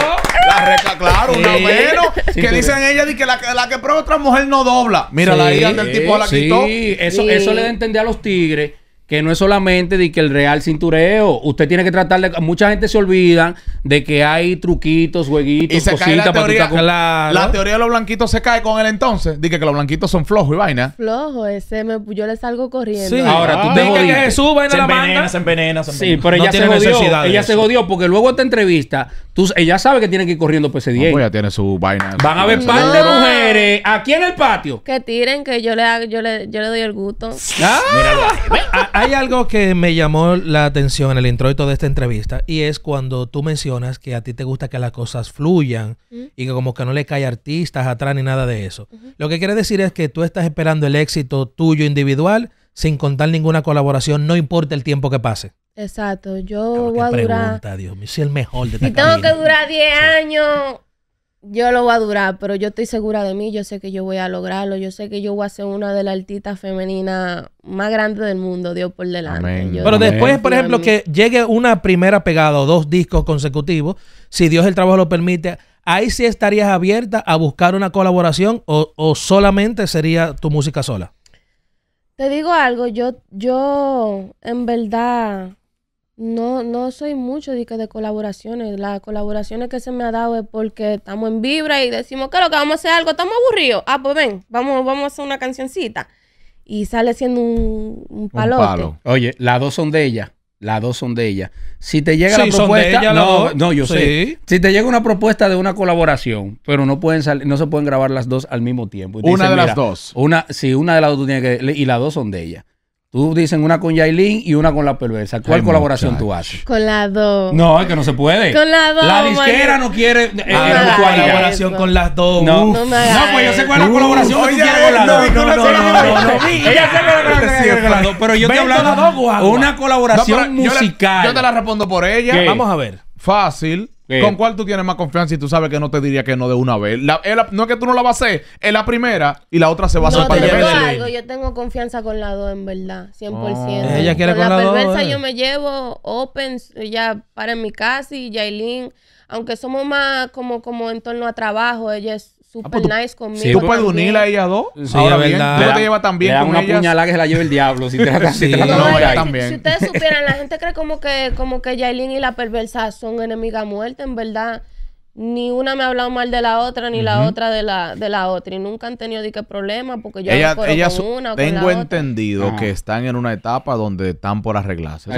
La reca, claro, sí. una menos. Que dicen ella de que la, que prueba otra mujer no dobla. Mira, la hija del tipo la quitó. Sí, eso, eso le da entender a los tigres que no es solamente de que el real cintureo, usted tiene que tratar de, mucha gente se olvida de que hay truquitos, jueguitos, y cositas para teoría, la, teoría de los blanquitos se cae con él entonces, Dice que, los blanquitos son flojos y vaina. Flojo, ese yo le salgo corriendo. Sí. Ahora tú ah, te que Jesús suba se la envenena, se Sí, pero ella tiene necesidad ella se jodió porque luego de esta entrevista, tú, ella sabe que tiene que ir corriendo por ese día. ella tiene su vaina. Van a ver par de mujeres aquí en el patio. Que tiren que yo le yo yo le doy el gusto. Ah, hay algo que me llamó la atención en el introito de esta entrevista y es cuando tú mencionas que a ti te gusta que las cosas fluyan y que como que no le cae artistas atrás ni nada de eso. Lo que quiere decir es que tú estás esperando el éxito tuyo individual sin contar ninguna colaboración, no importa el tiempo que pase. Exacto, yo voy a pregunta, Dios mío, soy el mejor de Y tengo que durar 10 años yo lo voy a durar, pero yo estoy segura de mí, yo sé que yo voy a lograrlo, yo sé que yo voy a ser una de las artistas femeninas más grandes del mundo, Dios por delante. pero después, por ejemplo, que llegue una primera pegada o dos discos consecutivos, si Dios el trabajo lo permite, ahí sí estarías abierta a buscar una colaboración o, o solamente sería tu música sola. Te digo algo, yo, yo en verdad no, no soy mucho de, de colaboraciones. Las colaboraciones que se me ha dado es porque estamos en vibra y decimos, claro que vamos a hacer algo, estamos aburridos. Ah, pues ven, vamos, vamos a hacer una cancioncita. Y sale siendo un, palote. palo. Oye, las dos son de ella. Las dos son de ella. Si te llega la propuesta, no, yo sé. Si te llega una propuesta de una colaboración, pero no pueden salir, no se pueden grabar las dos al mismo tiempo. una de las dos. Una, sí, una de las dos tiene que y las dos son de ella. Tú dicen una con Yailin y una con la perversa. ¿Cuál colaboración tú haces? Con las dos. No, es que no se puede. Con la dos. La oh disquera no quiere eh, colaboración con las dos. No, pues yo sé cuál es la colaboración que con las dos. No, no, no. Ella se la Pero yo te hablo. de una colaboración musical. Yo te la respondo por ella. Vamos a ver. Fácil. ¿Con cuál tú tienes más confianza y tú sabes que no te diría que no de una vez? no es que tú no la vas a hacer, es la primera y la otra se va a hacer para de Algo, yo tengo confianza con la dos, en verdad, 100%. Ah. ella quiere con, con la, perversa yo me llevo open, ya para mi casa y Yailin, aunque somos más como, como en torno a trabajo, ella es super ah, pues nice conmigo. Sí, tú puedes unir a ellas dos. Sí, Ahora verdad. Bien, tú te llevas tan bien. Le una puñalada que se la lleve el diablo. Si te la, <laughs> si Si, ustedes supieran, la gente cree como que, como que Yailin y la perversa son enemiga muerta en verdad ni una me ha hablado mal de la otra, ni la otra de la, de la otra. Y nunca han tenido qué problema porque yo ella, una Tengo entendido que están en una etapa donde están por arreglarse.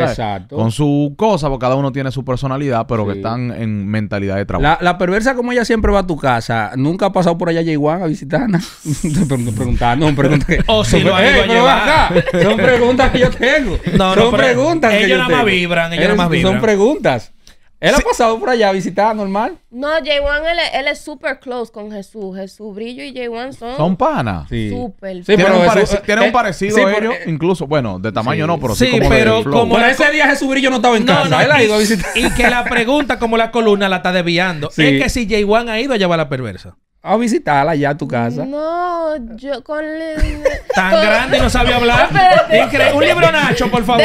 Con su cosa, porque cada uno tiene su personalidad, pero que están en mentalidad de trabajo. La, perversa, como ella siempre va a tu casa, nunca ha pasado por allá a igual a visitar <laughs> te no, <laughs> o si no, eh, a Son preguntas que yo tengo. son preguntas ellos nada más vibran, ellos eh, nada más vibran. Son preguntas. Él ha pasado por allá a visitar normal. No, j él, es súper close con Jesús. Jesús Brillo y j son. Son panas. Sí. Súper. Sí, pero un, un eh, parecido sí, eh, incluso. Bueno, de tamaño no, pero sí, como pero, como pero ese día Jesús Brillo no estaba en casa. No, él ha ido a visitar. Y que la pregunta, como la columna la está desviando, es que si j ha ido allá va la perversa a visitarla ya a tu casa. No, yo con... <laughs> Tan grande y no sabía hablar. Un libro Nacho, por favor.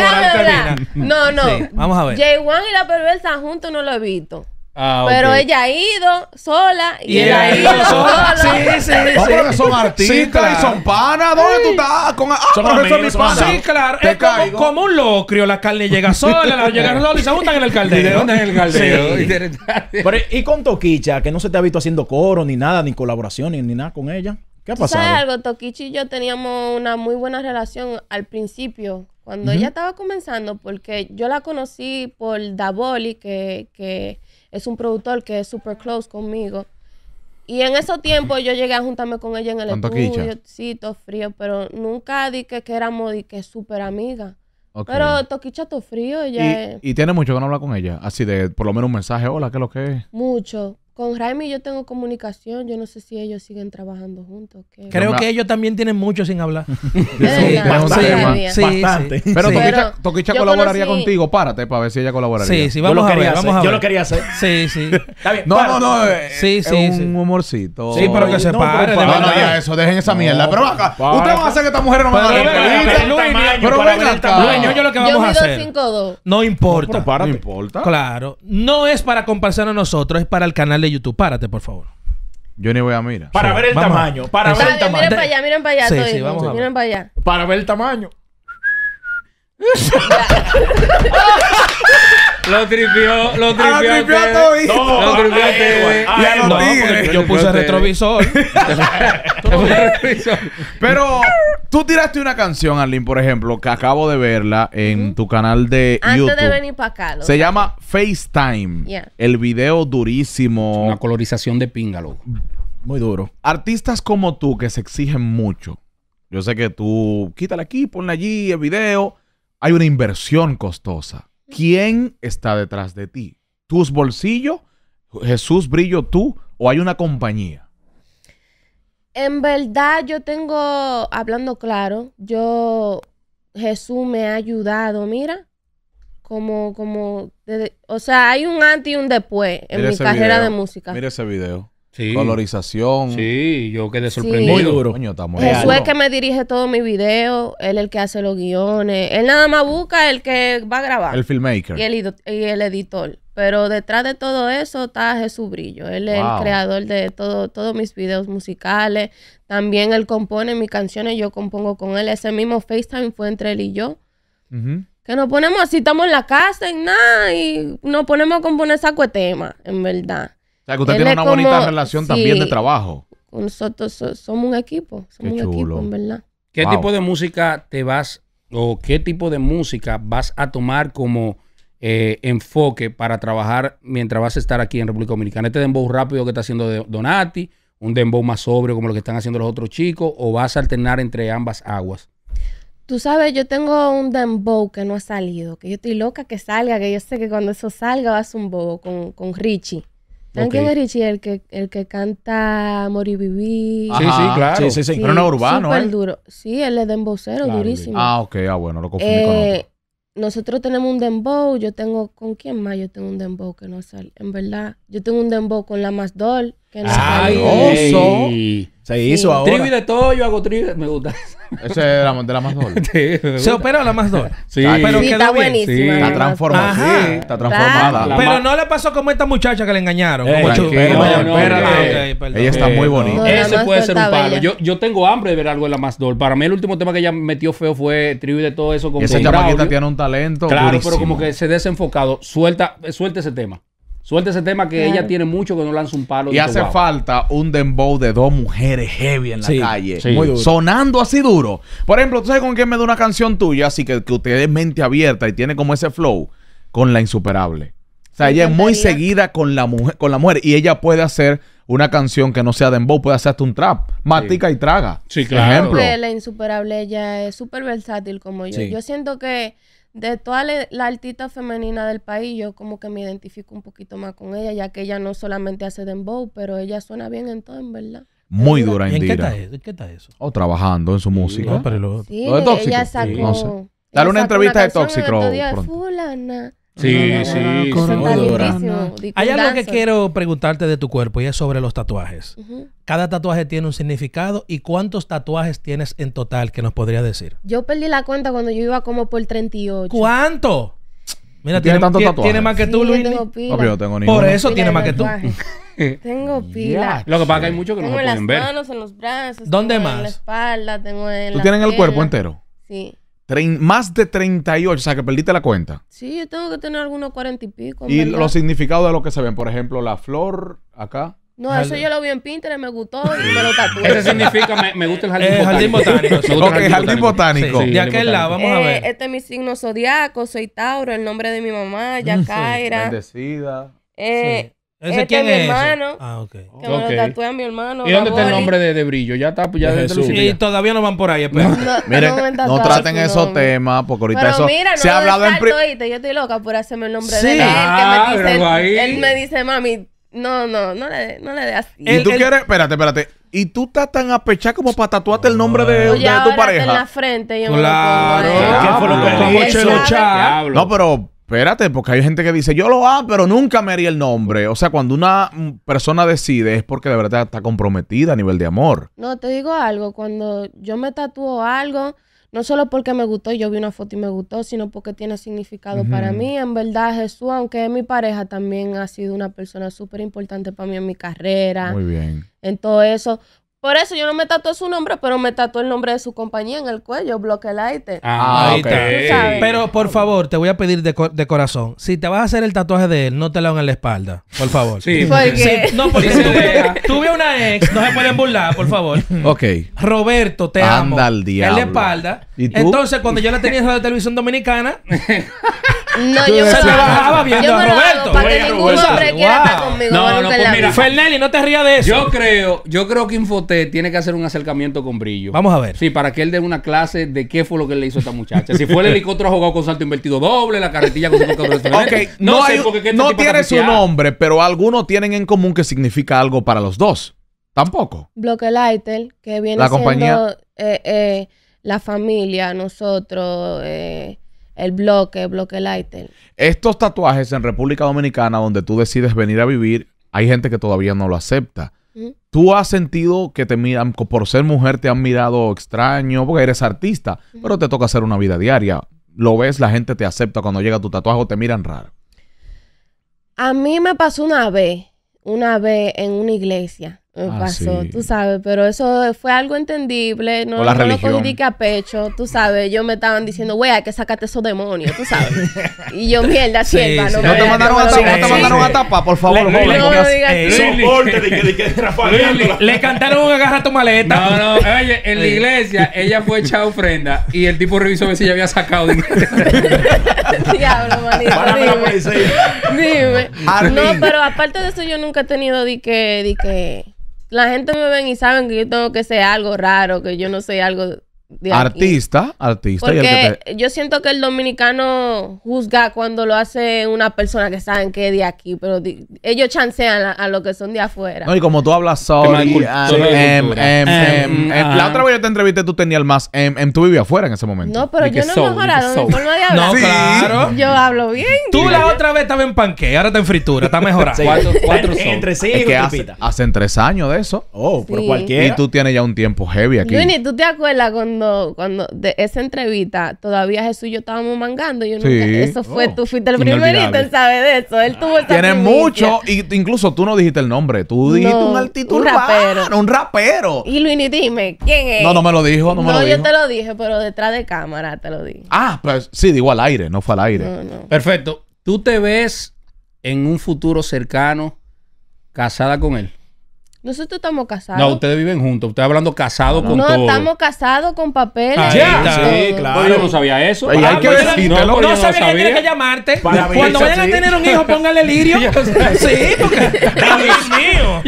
No, no. vamos a ver. j one y la perversa juntos no lo he visto. Ah, Pero ella ha ido sola y, él ha ido sola. Sí, sí, sí. son artistas y son panas. ¿Dónde tú estás? Con... Ah, son son mis panas. Sí, claro. es como, un locrio. La carne llega <laughs> sola, la llega sola y se juntan en el caldero. ¿Y de dónde es el caldero? Y, Pero, y con Toquicha, que no se te ha visto haciendo coro, ni nada, ni colaboración, ni, nada con ella. ¿Qué ha pasado? ¿Sabes algo? Toquichi y yo teníamos una muy buena relación al principio cuando ella estaba comenzando, porque yo la conocí por Davoli, que, que es un productor que es super close conmigo. Y en esos tiempos yo llegué a juntarme con ella en el estudio, sí, todo frío, pero nunca dije que éramos di que súper amiga Pero Toquicha todo frío, ella ¿Y, y tiene mucho que no hablar con ella, así de por lo menos un mensaje, hola, ¿qué es lo que es? Mucho, con Raimi yo tengo comunicación, yo no sé si ellos siguen trabajando juntos. Creo que ellos también tienen mucho sin hablar. <laughs> sí, bastante. pero Toquicha, colaboraría contigo, párate para ver si ella colaboraría. Sí, sí, vamos, a, ver, Yo lo quería hacer. Sí, sí. Está bien, no, no, no, sí, eh, sí, es un humorcito. Sí, pero que se pare. No, no, ya eso, dejen esa mierda. Pero acá. ustedes van a hacer que esta mujer no me a Pero venga Yo lo que vamos a hacer. No importa. No importa. Claro. No es para compartir a nosotros, es para el canal de YouTube. Párate, por favor. Yo ni voy a mirar. Para ver el tamaño. Para ver el tamaño. Miren para allá, miren para allá. Sí, sí, vamos a miren para allá. Para ver el tamaño. <laughs> <laughs> Lo tripió, lo tripió. Ah, lo tripió lo tripió a <laughs> Yo puse retrovisor. Pero tú tiraste una canción, Arlene, por ejemplo, que acabo de verla en tu canal de YouTube. Antes de venir para acá. Se llama FaceTime. El video durísimo. Una colorización de píngalo. Muy duro. Artistas como tú que se exigen mucho. Yo sé que tú quítale aquí, ponle allí, el video. Hay una inversión costosa. ¿Quién está detrás de ti? ¿Tus bolsillos? ¿Jesús Brillo tú? ¿O hay una compañía? En verdad, yo tengo, hablando claro, yo, Jesús me ha ayudado, mira, como, como, o sea, hay un antes y un después en mi carrera de música. Mira ese video. Sí. Colorización. Sí, yo que sorprendido. Sí. Muy duro. Jesús es que me dirige todos mis videos, él es el que hace los guiones, él nada más busca el que va a grabar. El filmmaker. Y el, editor. Pero detrás de todo eso está Jesús Brillo. Él es el creador de todo, todos mis videos musicales. También él compone mis canciones, yo compongo con él. Ese mismo FaceTime fue entre él y yo. Que nos ponemos así, estamos en la casa y nada y nos ponemos a componer saco de tema, en verdad. O sea, que usted tiene una bonita relación también de trabajo. Nosotros somos un equipo, somos un equipo, verdad. ¿Qué tipo de música te vas o qué tipo de música vas a tomar como eh, enfoque para trabajar mientras vas a estar aquí en República Dominicana? ¿Este dembow rápido que está haciendo Donati? ¿Un dembow más sobrio como lo que están haciendo los otros chicos? ¿O vas a alternar entre ambas aguas? Tú sabes, yo tengo un dembow que no ha salido, que yo estoy loca que salga, que yo sé que cuando eso salga vas un bobo con, con Richie quién okay. Richie, el que, el que canta Vivir. Sí, sí, claro. Sí, sí, sí. Pero no urbano, súper ¿eh? duro. Sí, él es dembocero, cero, durísimo. Ah, ok, ah, bueno, lo confundí con eh, otro. Nosotros tenemos un dembow, yo tengo, ¿con quién más yo tengo un dembow que no sale? En verdad, yo tengo un dembow con la más doll, que no ¡Ay, sale. Se hizo ahora. trivi de todo, yo hago trivi Me gusta. <laughs> Ese es la, de la más dura. <laughs> se operó la más dura. Sí. Pero está buenísima. Está transformada. Está transformada. pero no le pasó como a esta muchacha que le engañaron. ella está muy eh, bonita. Ese puede ser un palo. Yo, yo, tengo hambre de ver algo de la más dura. Para mí el último tema que ella metió feo fue trivi de todo eso. Con y esa chamaquita tiene un talento Claro, pero como que se desenfocado. Suelta, suelta ese tema. Suelta ese tema que ella tiene mucho que no lanza un palo. Y hace falta un dembow de dos mujeres heavy en la calle. Sonando así duro. Por ejemplo, ¿tú sabes con quién me da una canción tuya? Así que, que usted es mente abierta y tiene como ese flow. Con la insuperable. O sea, ella es muy seguida con la, mujer, con la mujer y ella puede hacer una canción que no sea dembow, puede hacer hasta un trap. Matica y traga. Sí, claro. Ejemplo. La insuperable, ella es súper versátil como yo. Yo siento que de toda la, artista femenina del país, yo como que me identifico un poquito más con ella, ya que ella no solamente hace dembow, pero ella suena bien en todo, en verdad. Muy dura, Indira en qué está, eso? qué eso? O trabajando en su música. No, pero sí, ella sacó, Dale una entrevista de Tóxico. Sí, sí, sí. Hay algo que quiero preguntarte de tu cuerpo y es sobre los tatuajes. Cada tatuaje tiene un significado y cuántos tatuajes tienes en total que nos podrías decir. Yo perdí la cuenta cuando yo iba como por 38. ¿Cuánto? Mira, tiene, tantos tatuajes. tiene más que tú, Luis. Yo tengo por eso tiene más que tú. <laughs> tengo pila. Lo que pasa es que hay muchos que no se pueden ver. en las manos, en los brazos. ¿Dónde más? En la espalda, tengo en ¿Tú tienes el cuerpo entero? Sí más de 38, o sea que perdiste la cuenta. Sí, yo tengo que tener algunos 40 y pico. Y los significados de lo que se ven, por ejemplo, la flor acá. No, eso yo lo vi en Pinterest, me gustó y me Eso significa, me, gusta el jardín botánico. Eh, jardín botánico. jardín botánico. de aquel lado, vamos a ver. Eh, este es mi signo zodiaco, soy Tauro, el nombre de mi mamá, <laughs> Yacaira. Bendecida. Eh, ¿Ese este quién es? Mi hermano. Ah, ok. Que me lo a mi hermano. ¿Y dónde está el nombre de, de Brillo? Ya está, ya de Jesús. Y todavía no van por ahí, espera. No, <laughs> traten esos temas, porque ahorita eso. Mira, se ha hablado en privado. Yo estoy loca por hacerme el nombre de él. Sí. Ah, él me dice, mami, no, no, no le, no le dé así. ¿Y tú quieres? Espérate, espérate. ¿Y tú estás tan apechada como para tatuarte el nombre de, de, tu pareja? en la frente. claro. ¿Qué fue lo que No, pero Espérate, porque hay gente que dice, yo lo hago, pero nunca me haría el nombre. O sea, cuando una mm, persona decide es porque de verdad está comprometida a nivel de amor. No, te digo algo, cuando yo me tatúo algo, no solo porque me gustó, yo vi una foto y me gustó, sino porque tiene significado para mí. En verdad, Jesús, aunque es mi pareja, también ha sido una persona súper importante para mí en mi carrera. Muy bien. En todo eso, por eso yo no me tatué su nombre, pero me tatué el nombre de su compañía en el cuello, Blockelight. Ah, ah okay. Pero por favor, te voy a pedir de, de, corazón, si te vas a hacer el tatuaje de él, no te lo hagan en la espalda, por favor. Sí, ¿Por qué? no, porque si tuve, una ex, no se pueden burlar, por favor. Ok. Roberto, te Anda amo. Al En la espalda. Entonces, cuando yo la tenía en la televisión dominicana, <laughs> No, yo se trabajaba viendo a Roberto. Para que ningún pues, hombre quiera estar conmigo. No, no, pues mira. Fernelli, no te rías de eso. Yo creo, yo creo que info tiene que hacer un acercamiento con Brillo. Vamos a ver. Sí, para que él dé una clase de qué fue lo que le hizo a esta muchacha. si fue el <laughs> helicóptero jugado con salto invertido doble, la carretilla con salto invertido No, no, este no tiene su nombre, pero algunos tienen en común que significa algo para los dos. Tampoco. Bloque Lighter, que viene la compañía. Eh, eh, la familia, nosotros, eh, el bloque, Bloque Lighter. Estos tatuajes en República Dominicana, donde tú decides venir a vivir, hay gente que todavía no lo acepta. Tú has sentido que te miran, por ser mujer te han mirado extraño, porque eres artista, pero te toca hacer una vida diaria. Lo ves, la gente te acepta cuando llega tu tatuaje te miran raro. A mí me pasó una vez, una vez en una iglesia, eh, ah, pasó, tú sabes, pero eso fue algo entendible, no, no lo cogí que a pecho, tú sabes, ellos me estaban diciendo, güey, hay que sacarte esos demonios, tú sabes, <laughs> y yo, mierda, sierva, no, no, te mandaron a tapa, no te mandaron a tapar, por favor, le, le, no me digas le, eh, le cantaron un agarra tu maleta. No, no, oye, en la iglesia, ella fue echada ofrenda, y el tipo revisó a ver si ya había sacado <laughs> Diablo, manito, dime, no, pero aparte de eso, yo nunca he tenido de que, que la gente me ven y saben que yo tengo que ser algo raro, que yo no soy algo artista, artista. Porque y el yo siento que el dominicano juzga cuando lo hace una persona que saben que es de aquí, pero ellos chancean a, lo que son de afuera. No, y como tú hablas solo, la otra vez yo te entrevisté, tú tenías más en em, em, tú vivías afuera en ese momento. No, pero yo no he mejorado mi forma de hablar. No, claro. Yo hablo bien. Tú la otra vez estabas en panque, ahora está en fritura, está mejorado. Cuatro, cuatro Entre sí hace, hacen tres años de eso. Oh, por cualquiera. Y tú tienes ya un tiempo heavy aquí. Winnie, ¿tú te acuerdas con cuando, de esa entrevista, todavía Jesús y yo estábamos mangando. Yo eso fue, tú oh, fuiste el primerito en saber de eso. Él tuvo esa Tiene mucho, y incluso tú no dijiste el nombre, tú dijiste un altitud un rapero. un rapero. Y Luini, dime, ¿quién es? No, no me lo dijo, no lo yo te lo dije, pero detrás de cámara te lo dije. Ah, pues sí, digo al aire, no fue al aire. Perfecto. ¿Tú te ves en un futuro cercano casada con él? Nosotros estamos casados. No, ustedes viven juntos. Ustedes hablando casado con no, todo. No, estamos casados con papeles. ya. Sí, claro. yo no sabía eso. hay ah, que no, sabía, que tenía que llamarte. Cuando vayan a tener un hijo, póngale lirio. <laughs> sí, porque... Dios mío.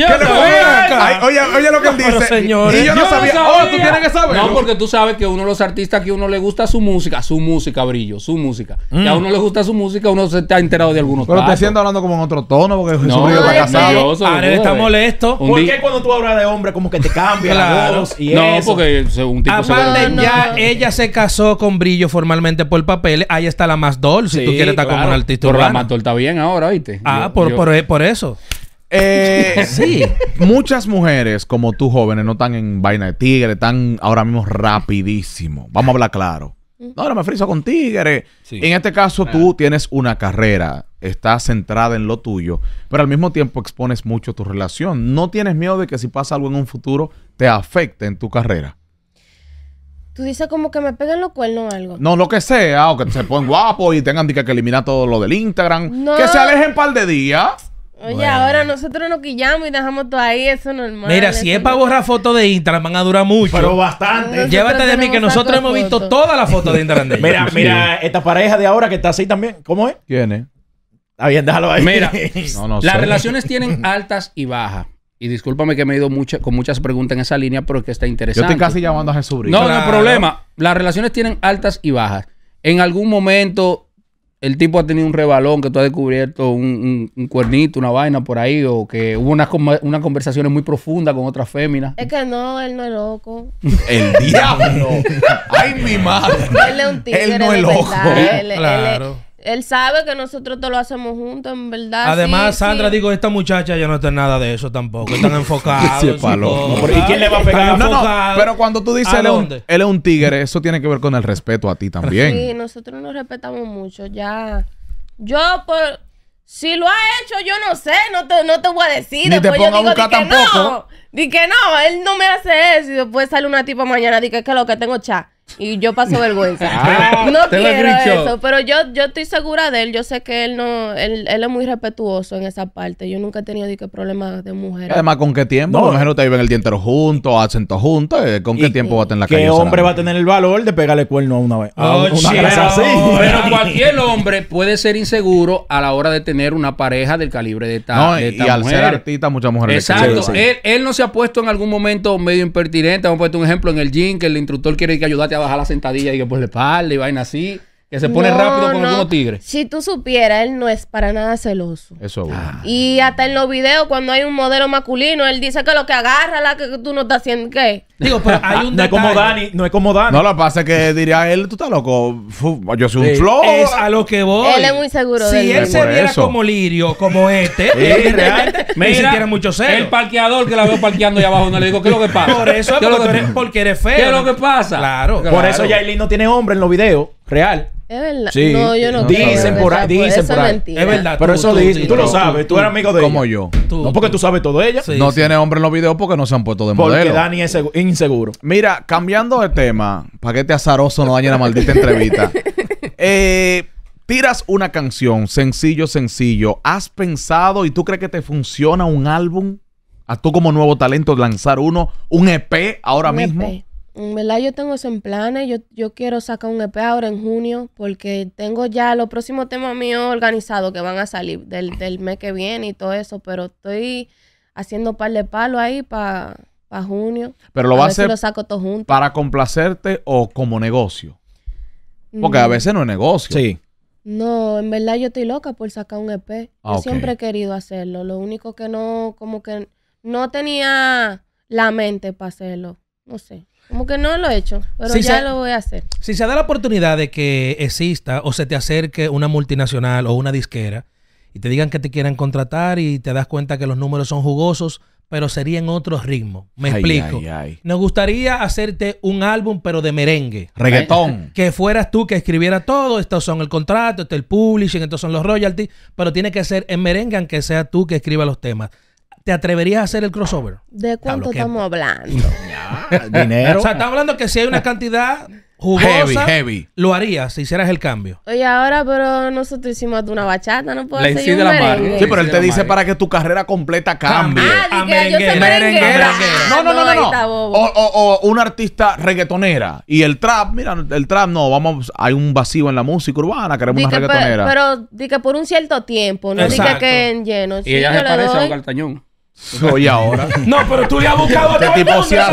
oye, oye lo que él dice. y yo no, sabía. Oh, tú que No, porque tú sabes que uno de los artistas que uno le gusta su música, su música, brillo, su música. Mm. a uno le gusta su música, uno se está enterado de algunos Pero te siento hablando como en otro tono porque su Brillo está casado. él está molesto. Un ¿Por qué cuando tú hablas de hombre como que te cambia la voz no, porque según tipo Aparte, ya ella se casó con Brillo formalmente por el papel. Ahí está la más dolce. si tú quieres estar un artista Pero la más dolce está bien ahora, ¿viste? Ah, por, Por, eso. Eh, <laughs> sí. Muchas mujeres como tú jóvenes no están en vaina de tigre, están ahora mismo rapidísimo. Vamos a hablar claro. No, ahora me friso con tigres. En este caso, tú tienes una carrera, estás centrada en lo tuyo, pero al mismo tiempo expones mucho tu relación. ¿No tienes miedo de que si pasa algo en un futuro te afecte en tu carrera? Tú dices como que me peguen los cuernos o algo. No, lo que sea, o que se ponen guapos y tengan que eliminar todo lo del Instagram. Que se alejen par de días. Oye, ahora nosotros nos quillamos y dejamos todo ahí, eso es normal. Mira, si es para borrar fotos de Instagram, van a durar mucho. Pero bastante. Llévate de mí que nosotros hemos visto todas las fotos de Instagram <laughs> Mira, mira, esta pareja de ahora que está así también, ¿cómo es? ¿Quién es? Está bien, déjalo ahí. Mira, <laughs> las relaciones tienen altas y bajas. Y discúlpame que me he ido con muchas preguntas en esa línea, pero que está interesante. Yo estoy casi llamando a Jesús. No, no hay problema. Las relaciones tienen altas y bajas. En algún momento el tipo ha tenido un rebalón, que tú has descubierto un, un, cuernito, una vaina por ahí, o que hubo unas una conversaciones muy profundas con otras féminas. Es que no, él no es loco. el diablo. <laughs> Ay, mi madre. Él es un tigre. Él no es loco. claro. Él sabe que nosotros todo lo hacemos juntos, en verdad. Además, Sandra, digo, esta muchacha ya no está en nada de eso tampoco. Están <laughs> enfocados. sí, palo. ¿Y quién le va a pegar? No, no, pero cuando tú dices él es, un, él un, tigre, eso tiene que ver con el respeto a ti también. Sí, nosotros nos respetamos mucho, ya. Yo, pues, si lo ha hecho, yo no sé, no te, no te voy a decir. Ni te yo digo, a buscar tampoco. no, que no, él no me hace eso. Y después sale una tipo mañana, di que, que lo que tengo chat y yo paso vergüenza. <laughs> Ah, no quiero eso, pero yo, yo estoy segura de él. Yo sé que él no, él, es muy respetuoso en esa parte. Yo nunca he tenido problemas de mujeres Además, ¿con qué tiempo? No. Las no te viven el día entero juntos, hacen todo juntos. Eh, ¿Con qué tiempo va a tener la calle? ¿Qué hombre va a tener el valor de pegarle cuerno a una vez? Oh, así. <laughs> Pero <laughs> cualquier hombre puede ser inseguro a la hora de tener una pareja del calibre de tal. y al ser artista, muchas mujeres. Exacto. Él, él no se ha puesto en algún momento medio impertinente. Hemos puesto un ejemplo en el gym que el instructor quiere que ayudarte a bajar la sentadilla y que por le espalda y vaina así. Que se pone rápido como no. tigre. Si tú supieras, él no es para nada celoso. Eso es bueno. Y hasta en los videos, cuando hay un modelo masculino, él dice que lo que agarra la que tú no estás haciendo, ¿qué? Digo, pero hay un no <laughs> detalle. No es como Dani, no es como Dani. No, lo pasa que diría él, tú estás loco. Yo soy un flojo. Es a lo que voy. Él es muy seguro si él. se viera como Lirio, como este, sí, realmente, que tiene mucho celo. El parqueador que la veo parqueando allá abajo, no le digo, ¿qué es lo que pasa? Por eso es porque, eres, eres feo. ¿Qué es lo que pasa? Claro. Por eso Yailin no tiene hombre en los videos. Real. Es verdad. No, yo no Dicen pues, por ahí, dicen por ahí. Es verdad. Pero eso dice- Tú lo sabes. Tú eres amigo de ella. Como yo. No porque tú sabes todo de ella. no tiene hombre en los videos porque no se han puesto de Porque Dani es inseguro. Mira, cambiando de tema, para que este azaroso no dañe la maldita <laughs> entrevista. Eh, tiras una canción, sencillo, sencillo. ¿Has pensado y tú crees que te funciona un álbum? A tú como nuevo talento lanzar uno, un EP ahora e mismo en verdad yo tengo eso en planes. Yo, quiero sacar un EP ahora en junio porque tengo ya los próximos temas míos organizados que van a salir del, mes que viene y todo eso. Pero estoy haciendo par de palos ahí para pa junio. Pero lo va a hacer saco todo junto. para complacerte o como negocio. Porque a mm. veces no es negocio. Sí. No, en verdad yo estoy loca por sacar un EP. yo ah, siempre he querido hacerlo. Lo único que no, como que no tenía la mente para hacerlo no sé. Como que no lo he hecho, pero ya lo voy a hacer. Si se da la oportunidad de que exista o se te acerque una multinacional o una disquera y te digan que te quieran contratar y te das cuenta que los números son jugosos, pero sería en otro ritmo. Me explico. Nos gustaría hacerte un álbum, pero de merengue. Reggaetón. Que fueras tú que escribiera todo. Estos son el contrato, este el publishing, estos son los royalties, pero tiene que ser en merengue, aunque sea tú que escriba los temas. ¿Te atreverías a hacer el crossover? ¿De cuánto estamos hablando? Dinero. O sea, estamos hablando que si hay una cantidad jugosa, heavy, heavy. lo harías si hicieras el cambio. Oye, ahora, pero nosotros hicimos una bachata, no puedo hacer sí la merengue. Sí, pero él te dice para que tu carrera completa cambie. Ah, que yo merenguera. Ah, no, no, no, no. no. O, o, o, una artista reggaetonera. Y el trap, mira, el trap no, vamos, hay un vacío en la música urbana, queremos una reggaetonera. pero, di que por un cierto tiempo, no di que en lleno. y ella se parece a un Cartañón. Soy ahora. <laughs> no, pero tú le has buscado ¿Qué este tipo se ha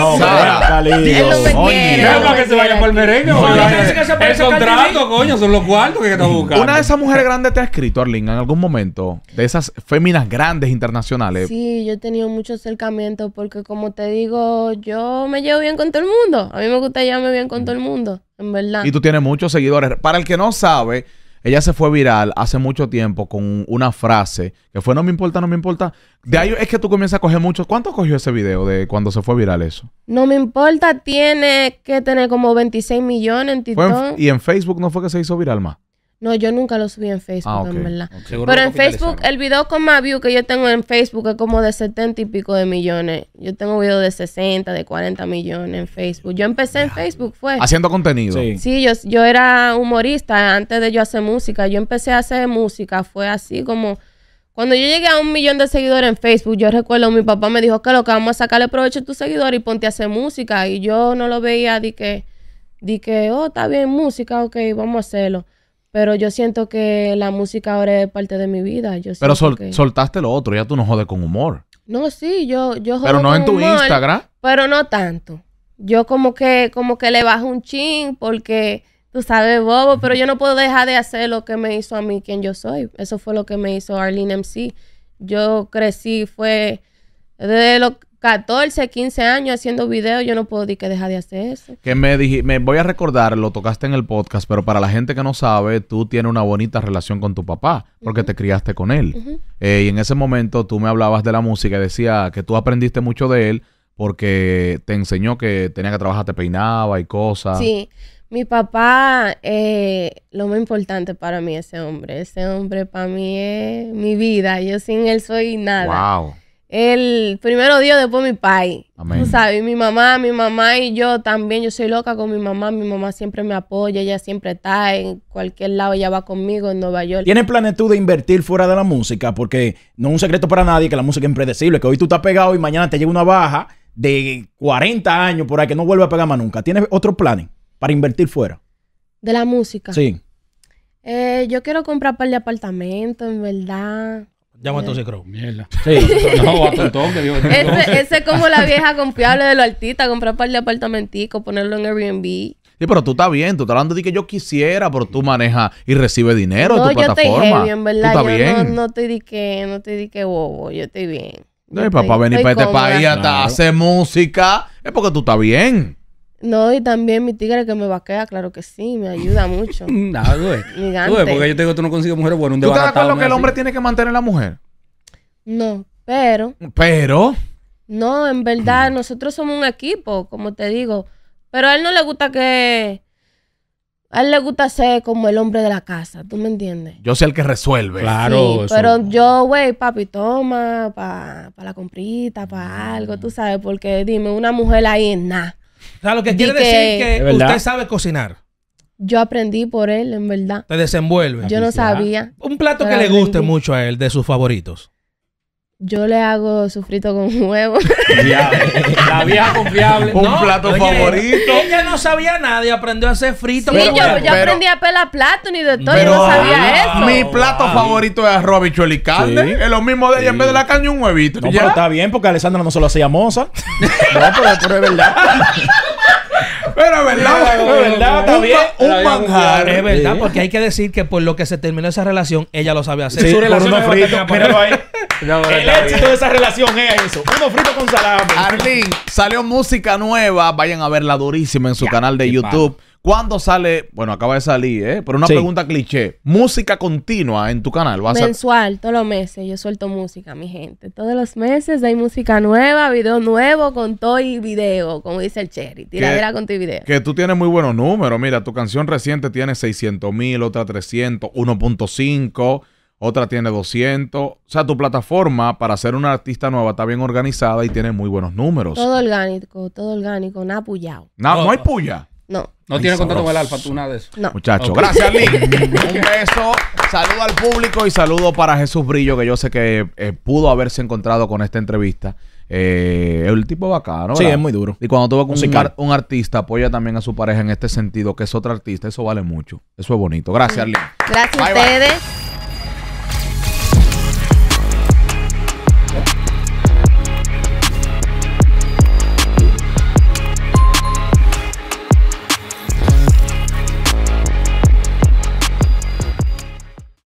que se vaya por el merengue. contrato, coño, son los cuartos que estás buscando. ¿Una de esas mujeres grandes te ha escrito, Arling, en algún momento? De esas féminas grandes internacionales. Sí, yo he tenido mucho acercamiento porque, como te digo, yo me llevo bien con todo el mundo. A mí me gusta llevarme bien con todo el mundo, en verdad. Y tú tienes muchos seguidores. Para el que no sabe... Ella se fue viral hace mucho tiempo con una frase que fue no me importa, no me importa. De ahí es que tú comienzas a coger mucho. ¿Cuánto cogió ese video de cuando se fue viral eso? No me importa, tiene que tener como 26 millones en TikTok. y en Facebook no fue que se hizo viral más. No, yo nunca lo subí en Facebook, ah, en verdad. Pero en Facebook, el video con más views que yo tengo en Facebook es como de 70 y pico de millones. Yo tengo videos de 60, de 40 millones en Facebook. Yo empecé en Facebook, fue. Haciendo contenido. Sí, yo, era humorista antes de yo hacer música. Yo empecé a hacer música, fue así como... Cuando yo llegué a un millón de seguidores en Facebook, yo recuerdo, mi papá me dijo que lo que vamos a sacarle provecho a tus seguidores y ponte a hacer música. Y yo no lo veía, di que, di que, oh, está bien, música, ok, vamos a hacerlo. Pero yo siento que la música ahora es parte de mi vida. Yo Pero sol soltaste lo otro, ya tú no jodes con humor. No, sí, yo, yo jodo Pero no en tu Instagram. Pero no tanto. Yo como que, como que le bajo un chin porque tú sabes, bobo, pero yo no puedo dejar de hacer lo que me hizo a mí quien yo soy. Eso fue lo que me hizo Arlene MC. Yo crecí, fue desde los 14, 15 años haciendo videos, yo no puedo decir que dejar de hacer eso. Que me dije, me voy a recordar, lo tocaste en el podcast, pero para la gente que no sabe, tú tienes una bonita relación con tu papá, porque te criaste con él. Eh, y en ese momento tú me hablabas de la música y decía que tú aprendiste mucho de él porque te enseñó que tenía que trabajar, te peinaba y cosas. Sí. Mi papá, eh, lo más importante para mí, ese hombre. Ese hombre para mí es mi vida. Yo sin él soy nada. Wow el primero Dios, después mi pai. Amén. Tú sabes, mi mamá, mi mamá y yo también, yo soy loca con mi mamá, mi mamá siempre me apoya, ella siempre está en cualquier lado, ella va conmigo en Nueva York. ¿Tienes planes tú de invertir fuera de la música? Porque no es un secreto para nadie que la música es impredecible, que hoy tú estás pegado y mañana te llega una baja de 40 años por ahí que no vuelve a pegar más nunca. ¿Tienes otros planes para invertir fuera? De la música. Sí. Eh, yo quiero comprar un par de apartamentos, en verdad ya a entonces creo, Mierda. Sí. <laughs> no, a Tontón, que Ese es como la vieja confiable de los artistas, comprar un par de apartamenticos, ponerlo en Airbnb. Sí, pero tú estás bien, tú estás hablando de que yo quisiera, pero tú manejas y recibes dinero no, de tu yo Estoy bien, verdad. Tú estás yo bien. No, no te di que, no te di que bobo, yo estoy bien. No, papá, venir para este país Hace hacer música es porque tú estás bien. No, y también mi tigre que me vaquea, claro que sí, me ayuda mucho. <laughs> No, güey. Gigante. Porque yo tengo, tú no consigues mujeres buenas. ¿Tú estás de lo que el hombre tiene que mantener a la mujer? No, pero. Pero. No, en verdad, <clears throat> nosotros somos un equipo, como te digo. Pero a él no le gusta que. A él le gusta ser como el hombre de la casa, ¿tú me entiendes? Yo soy el que resuelve. Claro. Sí, pero yo, güey, papi, toma, para la comprita, para algo, tú sabes, porque dime, una mujer ahí es nada. O sea, lo que quiere decir decir que usted sabe cocinar. Yo aprendí por él, en verdad. Te desenvuelve. Yo no sabía. Un plato que le guste mucho a él, de sus favoritos. Yo le hago su frito con <laughs> huevo. la vieja confiable. Un plato favorito. Ella no sabía nada y aprendió a hacer frito. Sí, yo, yo aprendí a pelar plátano y de todo. Yo no sabía eso. Mi plato favorito es arroz, bichuel y carne. Sí. Es lo mismo de ella. En vez de la caña, un huevito. No, pero está bien porque Alessandra no se lo hacía moza. <laughs> No, pero es verdad. <laughs> Pero verdad, es verdad, también un, manjar. Es verdad, porque hay que decir que por lo que se terminó esa relación, ella lo sabía hacer. Sí, Su relación ahí. <laughs> el éxito de esa relación es eso. Uno frito con salame. Arlene, salió música nueva. Vayan a verla durísima en su canal de YouTube. ¿Cuándo sale? Bueno, acaba de salir, ¿eh? Pero una pregunta cliché. ¿Música continua en tu canal? Mensual, todos los meses. Yo suelto música, mi gente. Todos los meses hay música nueva, video nuevo, con todo y video, como dice el Cherry. Tiradera que, con tu video. Que tú tienes muy buenos números. Mira, tu canción reciente tiene 600 mil, otra 300, 1.5 otra tiene 200. O sea, tu plataforma para ser una artista nueva está bien organizada y tiene muy buenos números. Todo orgánico, todo orgánico, nada puyado. No, no hay puya. No. No tiene contacto con el Alfa, tú nada de eso. No. Muchachos, gracias, Lee. <laughs> Un beso. Saludo al público y saludo para Jesús Brillo, que yo sé que eh, pudo haberse encontrado con esta entrevista. Eh, el tipo bacano. Sí, es muy duro. Y cuando tú vas con un, artista, apoya también a su pareja en este sentido, que es otro artista. Eso vale mucho. Eso es bonito. Gracias, mm. Lee. Gracias a ustedes.